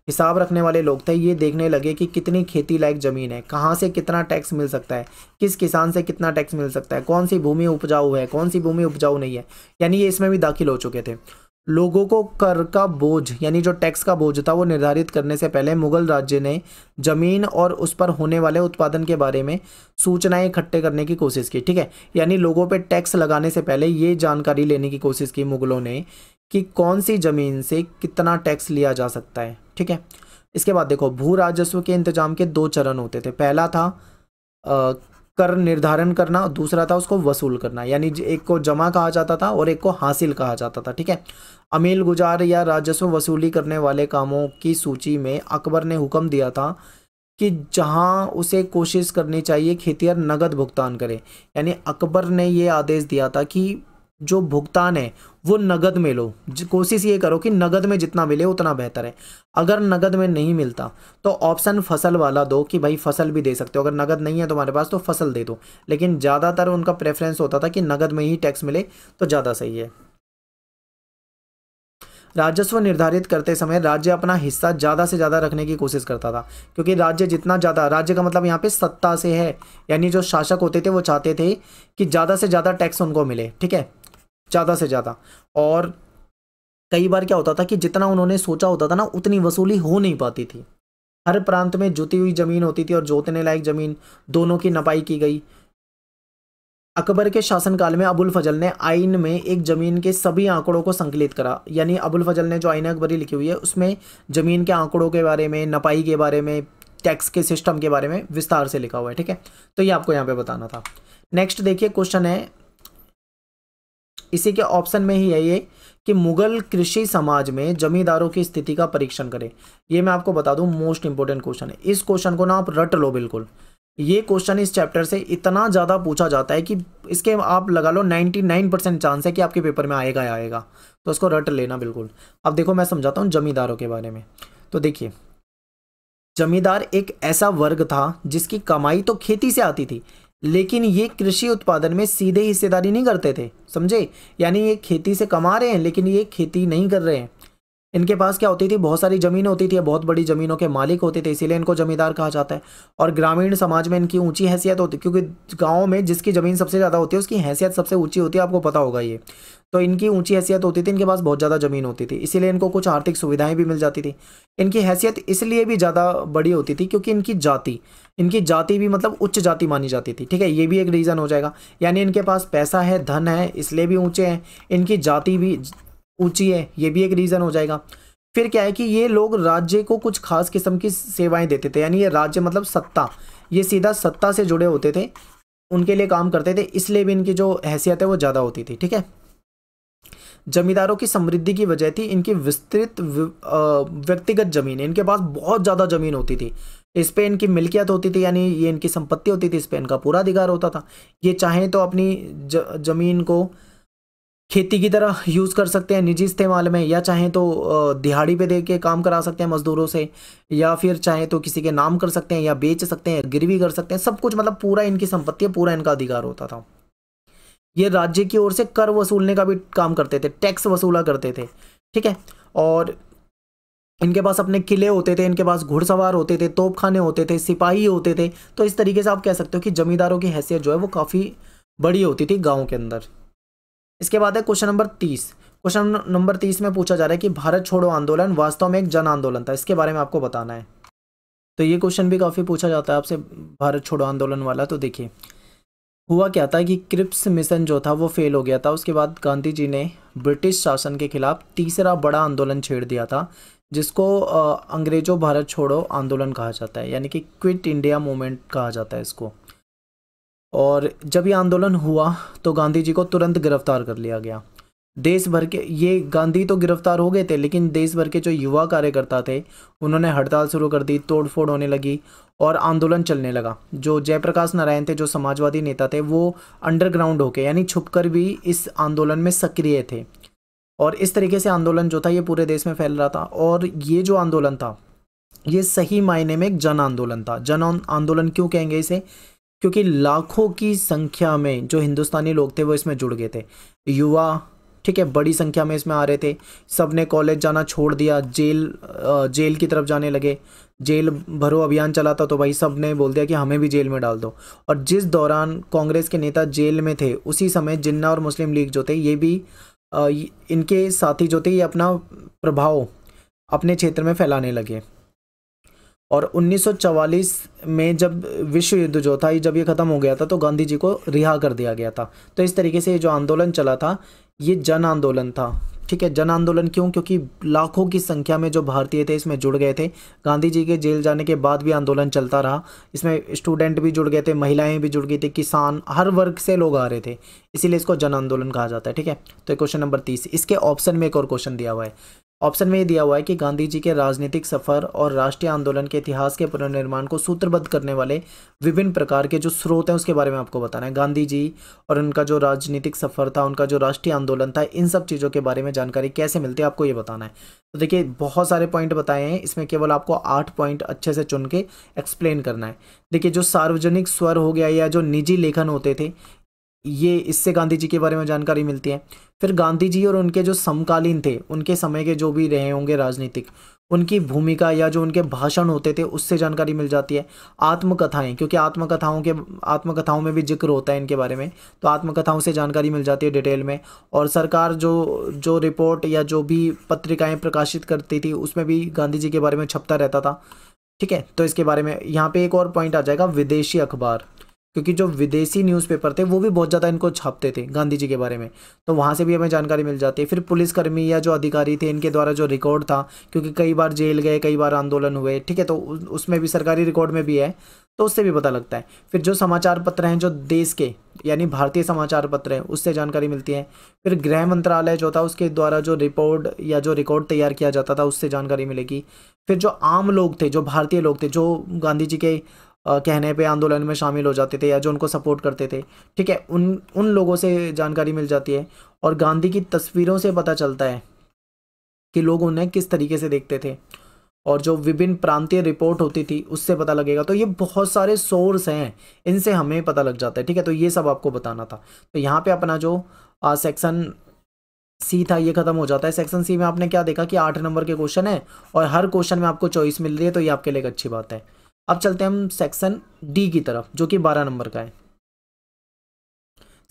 हिसाब रखने वाले लोग थे ये देखने लगे कि कितनी खेती लायक ज़मीन है कहाँ से कितना टैक्स मिल सकता है किस किसान से कितना टैक्स मिल सकता है कौन सी भूमि उपजाऊ है कौन सी भूमि उपजाऊ नहीं है यानी ये इसमें भी दाखिल हो चुके थे लोगों को कर का बोझ यानी जो टैक्स का बोझ था वो निर्धारित करने से पहले मुगल राज्य ने जमीन और उस पर होने वाले उत्पादन के बारे में सूचनाएं इकट्ठे करने की कोशिश की ठीक है यानी लोगों पे टैक्स लगाने से पहले ये जानकारी लेने की कोशिश की मुगलों ने कि कौन सी ज़मीन से कितना टैक्स लिया जा सकता है ठीक है इसके बाद देखो भू राजस्व के इंतजाम के दो चरण होते थे पहला था आ, कर निर्धारण करना दूसरा था उसको वसूल करना यानी एक को जमा कहा जाता था और एक को हासिल कहा जाता था ठीक है अमील गुजार या राजस्व वसूली करने वाले कामों की सूची में अकबर ने हुक्म दिया था कि जहां उसे कोशिश करनी चाहिए खेतिहर नगद भुगतान करे यानी अकबर ने ये आदेश दिया था कि जो भुगतान है वो नगद में लो कोशिश ये करो कि नगद में जितना मिले उतना बेहतर है अगर नगद में नहीं मिलता तो ऑप्शन फसल वाला दो कि भाई फसल भी दे सकते हो अगर नगद नहीं है तुम्हारे पास तो फसल दे दो लेकिन ज़्यादातर उनका प्रेफरेंस होता था कि नगद में ही टैक्स मिले तो ज़्यादा सही है राजस्व निर्धारित करते समय राज्य अपना हिस्सा ज़्यादा से ज़्यादा रखने की कोशिश करता था क्योंकि राज्य जितना ज़्यादा राज्य का मतलब यहाँ पे सत्ता से है यानी जो शासक होते थे वो चाहते थे कि ज़्यादा से ज़्यादा टैक्स उनको मिले ठीक है ज़्यादा से ज़्यादा और कई बार क्या होता था कि जितना उन्होंने सोचा होता था ना उतनी वसूली हो नहीं पाती थी हर प्रांत में जुती हुई ज़मीन होती थी और जोतने लायक ज़मीन दोनों की नपाई की गई अकबर के शासनकाल में अबुल फजल ने आइन में एक ज़मीन के सभी आंकड़ों को संकलित करा यानी अबुल फजल ने जो आइन अकबरी लिखी हुई है उसमें ज़मीन के आंकड़ों के बारे में नपाई के बारे में टैक्स के सिस्टम के बारे में विस्तार से लिखा हुआ है ठीक है तो ये आपको यहाँ पे बताना था नेक्स्ट देखिए क्वेश्चन है इसी के ऑप्शन में ही है ये कि मुगल कृषि समाज में जमींदारों की स्थिति का परीक्षण करें ये मैं आपको बता दूं मोस्ट इंपॉर्टेंट क्वेश्चन है इस क्वेश्चन को ना आप रट लो बिल्कुल ये क्वेश्चन इस चैप्टर से इतना ज़्यादा पूछा जाता है कि इसके आप लगा लो 99 परसेंट चांस है कि आपके पेपर में आएगा या आएगा तो उसको रट लेना बिल्कुल अब देखो मैं समझाता हूँ जमींदारों के बारे में तो देखिए जमींदार एक ऐसा वर्ग था जिसकी कमाई तो खेती से आती थी लेकिन ये कृषि उत्पादन में सीधे हिस्सेदारी नहीं करते थे समझे यानी ये खेती से कमा रहे हैं लेकिन ये खेती नहीं कर रहे हैं इनके पास क्या होती थी बहुत सारी ज़मीन होती थी बहुत बड़ी ज़मीनों के मालिक होते थे इसीलिए इनको ज़मींदार कहा जाता है और ग्रामीण समाज में इनकी ऊंची हैसियत होती क्योंकि गाँव में जिसकी ज़मीन सबसे ज़्यादा होती है उसकी हैसियत सबसे ऊंची होती है आपको पता होगा ये तो इनकी ऊंची हैसियत होती थी इनके पास बहुत ज़्यादा ज़मीन होती थी इसीलिए इनको कुछ आर्थिक सुविधाएं भी मिल जाती थी इनकी हैसियत इसलिए भी ज़्यादा बड़ी होती थी क्योंकि इनकी जाति इनकी जाति भी मतलब उच्च जाति मानी जाती थी ठीक है ये भी एक रीज़न हो जाएगा यानी इनके पास पैसा है धन है इसलिए भी ऊंचे हैं इनकी जाति भी ऊंची है ये भी एक रीज़न हो जाएगा फिर क्या है कि ये लोग राज्य को कुछ खास किस्म की सेवाएं देते थे यानी ये राज्य मतलब सत्ता ये सीधा सत्ता से जुड़े होते थे उनके लिए काम करते थे इसलिए भी इनकी जो हैसियत है वो ज़्यादा होती थी ठीक है जमींदारों की समृद्धि की वजह थी इनकी विस्तृत व्यक्तिगत ज़मीन इनके पास बहुत ज़्यादा ज़मीन होती थी इस पर इनकी मिल्कियत होती थी यानी ये इनकी संपत्ति होती थी इस पर इनका पूरा अधिकार होता था ये चाहें तो अपनी ज़मीन को खेती की तरह यूज़ कर सकते हैं निजी इस्तेमाल में या चाहें तो दिहाड़ी पे दे के काम करा सकते हैं मज़दूरों से या फिर चाहें तो किसी के नाम कर सकते हैं या बेच सकते हैं गिरवी कर सकते हैं सब कुछ मतलब पूरा इनकी संपत्ति पूरा इनका अधिकार होता था ये राज्य की ओर से कर वसूलने का भी काम करते थे टैक्स वसूला करते थे ठीक है और इनके पास अपने किले होते थे इनके पास घुड़सवार होते थे तोपखाने होते थे सिपाही होते थे तो इस तरीके से आप कह सकते हो कि जमींदारों की हैसियत जो है वो काफ़ी बड़ी होती थी गाँव के अंदर इसके बाद है क्वेश्चन नंबर तीस क्वेश्चन नंबर तीस में पूछा जा रहा है कि भारत छोड़ो आंदोलन वास्तव में एक जन आंदोलन था इसके बारे में आपको बताना है तो ये क्वेश्चन भी काफ़ी पूछा जाता है आपसे भारत छोड़ो आंदोलन वाला तो देखिए हुआ क्या था कि क्रिप्स मिशन जो था वो फेल हो गया था उसके बाद गांधी जी ने ब्रिटिश शासन के खिलाफ तीसरा बड़ा आंदोलन छेड़ दिया था जिसको अंग्रेज़ों भारत छोड़ो आंदोलन कहा जाता है यानी कि क्विट इंडिया मूवमेंट कहा जाता है इसको और जब ये आंदोलन हुआ तो गांधी जी को तुरंत गिरफ्तार कर लिया गया देश भर के ये गांधी तो गिरफ्तार हो गए थे लेकिन देश भर के जो युवा कार्यकर्ता थे उन्होंने हड़ताल शुरू कर दी तोड़फोड़ होने लगी और आंदोलन चलने लगा जो जयप्रकाश नारायण थे जो समाजवादी नेता थे वो अंडरग्राउंड होके यानी छुपकर भी इस आंदोलन में सक्रिय थे और इस तरीके से आंदोलन जो था ये पूरे देश में फैल रहा था और ये जो आंदोलन था ये सही मायने में एक जन आंदोलन था जन आंदोलन क्यों कहेंगे इसे क्योंकि लाखों की संख्या में जो हिंदुस्तानी लोग थे वो इसमें जुड़ गए थे युवा ठीक है बड़ी संख्या में इसमें आ रहे थे सब ने कॉलेज जाना छोड़ दिया जेल जेल की तरफ जाने लगे जेल भरो अभियान चला था तो भाई सब ने बोल दिया कि हमें भी जेल में डाल दो और जिस दौरान कांग्रेस के नेता जेल में थे उसी समय जिन्ना और मुस्लिम लीग जो थे ये भी इनके साथी जो थे ये अपना प्रभाव अपने क्षेत्र में फैलाने लगे और 1944 में जब विश्व युद्ध जो था ये जब ये ख़त्म हो गया था तो गांधी जी को रिहा कर दिया गया था तो इस तरीके से ये जो आंदोलन चला था ये जन आंदोलन था ठीक है जन आंदोलन क्यों क्योंकि लाखों की संख्या में जो भारतीय थे इसमें जुड़ गए थे गांधी जी के जेल जाने के बाद भी आंदोलन चलता रहा इसमें स्टूडेंट भी जुड़ गए थे महिलाएं भी जुड़ गई थी किसान हर वर्ग से लोग आ रहे थे इसीलिए इसको जन आंदोलन कहा जाता है ठीक है तो क्वेश्चन नंबर तीस इसके ऑप्शन में एक और क्वेश्चन दिया हुआ है ऑप्शन में ये दिया हुआ है कि गांधी जी के राजनीतिक सफर और राष्ट्रीय आंदोलन के इतिहास के पुनर्निर्माण को सूत्रबद्ध करने वाले विभिन्न प्रकार के जो स्रोत हैं उसके बारे में आपको बताना है गांधी जी और उनका जो राजनीतिक सफर था उनका जो राष्ट्रीय आंदोलन था इन सब चीज़ों के बारे में जानकारी कैसे मिलती है आपको ये बताना है तो देखिए बहुत सारे पॉइंट बताए हैं इसमें केवल आपको आठ पॉइंट अच्छे से चुन के एक्सप्लेन करना है देखिए जो सार्वजनिक स्वर हो गया या जो निजी लेखन होते थे ये इससे गांधी जी के बारे में जानकारी मिलती है फिर गांधी जी और उनके जो समकालीन थे उनके समय के जो भी रहे होंगे राजनीतिक उनकी भूमिका या जो उनके भाषण होते थे उससे जानकारी मिल जाती है आत्मकथाएं क्योंकि आत्मकथाओं के आत्मकथाओं में भी जिक्र होता है इनके बारे में तो आत्मकथाओं से जानकारी मिल जाती है डिटेल में और सरकार जो जो रिपोर्ट या जो भी पत्रिकाएं प्रकाशित करती थी उसमें भी गांधी जी के बारे में छपता रहता था ठीक है तो इसके बारे में यहाँ पे एक और पॉइंट आ जाएगा विदेशी अखबार क्योंकि जो विदेशी न्यूज़पेपर थे वो भी बहुत ज़्यादा इनको छापते थे गांधी जी के बारे में तो वहाँ से भी हमें जानकारी मिल जाती है फिर पुलिसकर्मी या जो अधिकारी थे इनके द्वारा जो रिकॉर्ड था क्योंकि कई बार जेल गए कई बार आंदोलन हुए ठीक है तो उसमें भी सरकारी रिकॉर्ड में भी है तो उससे भी पता लगता है फिर जो समाचार पत्र हैं जो देश के यानी भारतीय समाचार पत्र हैं उससे जानकारी मिलती है फिर गृह मंत्रालय जो था उसके द्वारा जो रिपोर्ट या जो रिकॉर्ड तैयार किया जाता था उससे जानकारी मिलेगी फिर जो आम लोग थे जो भारतीय लोग थे जो गांधी जी के कहने पे आंदोलन में शामिल हो जाते थे या जो उनको सपोर्ट करते थे ठीक है उन उन लोगों से जानकारी मिल जाती है और गांधी की तस्वीरों से पता चलता है कि लोग उन्हें किस तरीके से देखते थे और जो विभिन्न प्रांतीय रिपोर्ट होती थी उससे पता लगेगा तो ये बहुत सारे सोर्स हैं इनसे हमें पता लग जाता है ठीक है तो ये सब आपको बताना था तो यहाँ पे अपना जो सेक्शन सी था ये खत्म हो जाता है सेक्शन सी में आपने क्या देखा कि आठ नंबर के क्वेश्चन है और हर क्वेश्चन में आपको चॉइस मिल रही है तो ये आपके लिए एक अच्छी बात है अब चलते हैं हम सेक्शन डी की तरफ जो कि बारह नंबर का है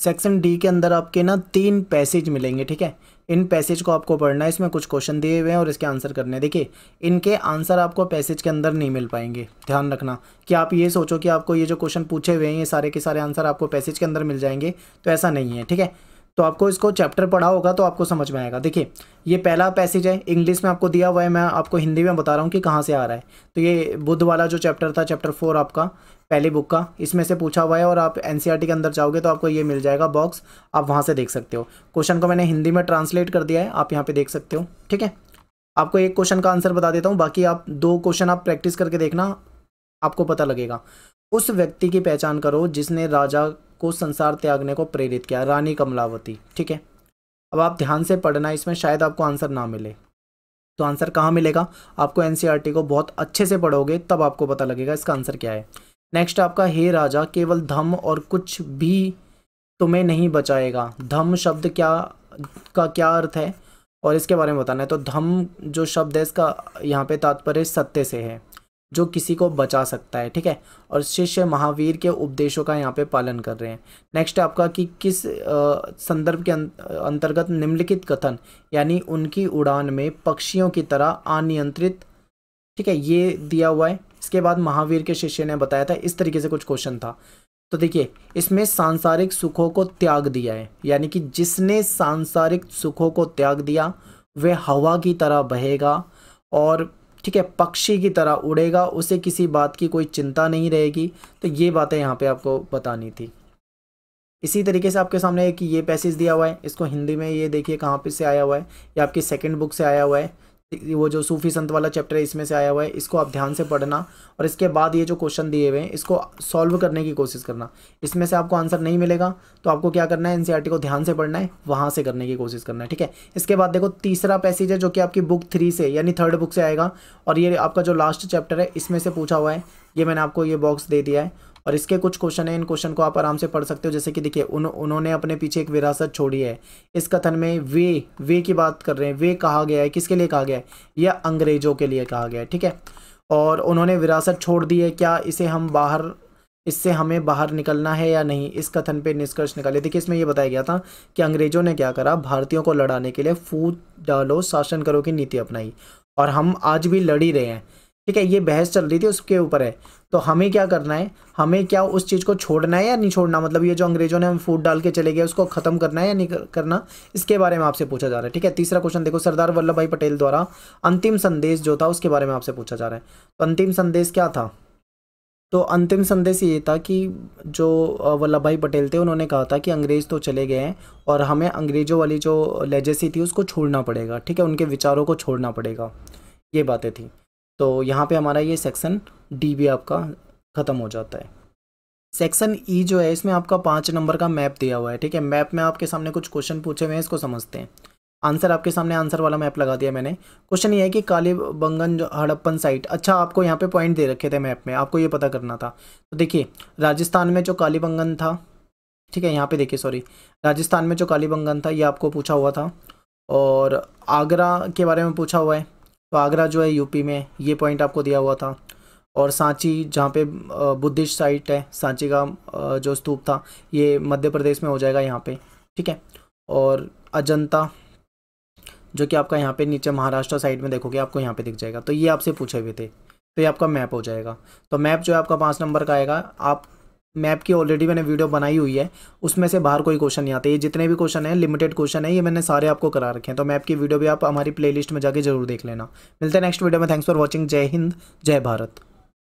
सेक्शन डी के अंदर आपके ना तीन पैसेज मिलेंगे ठीक है इन पैसेज को आपको पढ़ना है इसमें कुछ क्वेश्चन दिए हुए हैं और इसके आंसर करने देखिए इनके आंसर आपको पैसेज के अंदर नहीं मिल पाएंगे ध्यान रखना कि आप ये सोचो कि आपको ये जो क्वेश्चन पूछे हुए हैं ये सारे के सारे आंसर आपको पैसेज के अंदर मिल जाएंगे तो ऐसा नहीं है ठीक है तो आपको इसको चैप्टर पढ़ा होगा तो आपको समझ में आएगा देखिए ये पहला पैसेज है इंग्लिश में आपको दिया हुआ है मैं आपको हिंदी में बता रहा हूँ कि कहाँ से आ रहा है तो ये बुद्ध वाला जो चैप्टर था चैप्टर फोर आपका पहली बुक का इसमें से पूछा हुआ है और आप एन e के अंदर जाओगे तो आपको ये मिल जाएगा बॉक्स आप वहाँ से देख सकते हो क्वेश्चन को मैंने हिंदी में ट्रांसलेट कर दिया है आप यहाँ पर देख सकते हो ठीक है आपको एक क्वेश्चन का आंसर बता देता हूँ बाकी आप दो क्वेश्चन आप प्रैक्टिस करके देखना आपको पता लगेगा उस व्यक्ति की पहचान करो जिसने राजा को संसार त्यागने को प्रेरित किया रानी कमलावती ठीक है अब आप ध्यान से पढ़ना इसमें शायद आपको आंसर ना मिले तो आंसर कहाँ मिलेगा आपको एनसीईआरटी e को बहुत अच्छे से पढ़ोगे तब आपको पता लगेगा इसका आंसर क्या है नेक्स्ट आपका हे राजा केवल धम और कुछ भी तुम्हें नहीं बचाएगा धम शब्द क्या का क्या अर्थ है और इसके बारे में बताना है तो धम जो शब्द है इसका यहाँ पे तात्पर्य सत्य से है जो किसी को बचा सकता है ठीक है और शिष्य महावीर के उपदेशों का यहाँ पे पालन कर रहे हैं नेक्स्ट आपका कि किस संदर्भ के अंतर्गत निम्नलिखित कथन यानी उनकी उड़ान में पक्षियों की तरह अनियंत्रित ठीक है ये दिया हुआ है इसके बाद महावीर के शिष्य ने बताया था इस तरीके से कुछ क्वेश्चन था तो देखिए इसमें सांसारिक सुखों को त्याग दिया है यानी कि जिसने सांसारिक सुखों को त्याग दिया वह हवा की तरह बहेगा और ठीक है पक्षी की तरह उड़ेगा उसे किसी बात की कोई चिंता नहीं रहेगी तो ये बातें यहाँ पे आपको बतानी थी इसी तरीके से आपके सामने एक ये पैसेज दिया हुआ है इसको हिंदी में ये देखिए कहाँ पे से आया हुआ है ये आपकी सेकंड बुक से आया हुआ है वो जो सूफी संत वाला चैप्टर है इसमें से आया हुआ है इसको आप ध्यान से पढ़ना और इसके बाद ये जो क्वेश्चन दिए हुए हैं इसको सॉल्व करने की कोशिश करना इसमें से आपको आंसर नहीं मिलेगा तो आपको क्या करना है एनसीईआरटी e को ध्यान से पढ़ना है वहाँ से करने की कोशिश करना है ठीक है इसके बाद देखो तीसरा पैसेज है जो कि आपकी बुक थ्री से यानी थर्ड बुक से आएगा और ये आपका जो लास्ट चैप्टर है इसमें से पूछा हुआ है ये मैंने आपको ये बॉक्स दे दिया है और इसके कुछ क्वेश्चन हैं इन क्वेश्चन को आप आराम से पढ़ सकते हो जैसे कि देखिए उन, उन्होंने अपने पीछे एक विरासत छोड़ी है इस कथन में वे वे की बात कर रहे हैं वे कहा गया है किसके लिए कहा गया है यह अंग्रेजों के लिए कहा गया है ठीक है और उन्होंने विरासत छोड़ दी है क्या इसे हम बाहर इससे हमें बाहर निकलना है या नहीं इस कथन पे निष्कर्ष निकाले देखिए इसमें यह बताया गया था कि अंग्रेजों ने क्या करा भारतीयों को लड़ाने के लिए फूट डालो शासन करो की नीति अपनाई और हम आज भी लड़ ही रहे हैं ठीक है ये बहस चल रही थी उसके ऊपर है तो हमें क्या करना है हमें क्या उस चीज़ को छोड़ना है या नहीं छोड़ना मतलब ये जो अंग्रेजों ने हम फूड डाल के चले गए उसको ख़त्म करना है या नहीं करना इसके बारे में आपसे पूछा जा रहा है ठीक है तीसरा क्वेश्चन देखो सरदार वल्लभ भाई पटेल द्वारा अंतिम संदेश जो था उसके बारे में आपसे पूछा जा रहा है तो अंतिम संदेश क्या था तो अंतिम संदेश ये था कि जो वल्लभ भाई पटेल थे उन्होंने कहा था कि अंग्रेज़ तो चले गए हैं और हमें अंग्रेज़ों वाली जो लेजेसी थी उसको छोड़ना पड़ेगा ठीक है उनके विचारों को छोड़ना पड़ेगा ये बातें थी तो यहाँ पे हमारा ये सेक्शन डी भी आपका ख़त्म हो जाता है सेक्शन ई e जो है इसमें आपका पाँच नंबर का मैप दिया हुआ है ठीक है मैप में आपके सामने कुछ क्वेश्चन पूछे हुए हैं इसको समझते हैं आंसर आपके सामने आंसर वाला मैप लगा दिया मैंने क्वेश्चन ये है कि काली बंगन हड़प्पन साइट अच्छा आपको यहाँ पे पॉइंट दे रखे थे मैप में आपको ये पता करना था तो देखिए राजस्थान में जो काली बंगन था ठीक है यहाँ पे देखिए सॉरी राजस्थान में जो काली बंगन था ये आपको पूछा हुआ था और आगरा के बारे में पूछा हुआ है तो आगरा जो है यूपी में ये पॉइंट आपको दिया हुआ था और सांची जहाँ पे बुद्धिस्ट साइट है सांची का जो स्तूप था ये मध्य प्रदेश में हो जाएगा यहाँ पे ठीक है और अजंता जो कि आपका यहाँ पे नीचे महाराष्ट्र साइड में देखोगे आपको यहाँ पे दिख जाएगा तो ये आपसे पूछे हुए थे तो ये आपका मैप हो जाएगा तो मैप जो है आपका पाँच नंबर का आएगा आप मैप की ऑलरेडी मैंने वीडियो बनाई हुई है उसमें से बाहर कोई क्वेश्चन नहीं आते ये जितने भी क्वेश्चन हैं लिमिटेड क्वेश्चन है ये मैंने सारे आपको करा रखे हैं तो मैप की वीडियो भी आप हमारी प्लेलिस्ट में जाके जरूर देख लेना मिलते हैं नेक्स्ट वीडियो में थैंक्स फॉर वॉचिंग जय हिंद जय भारत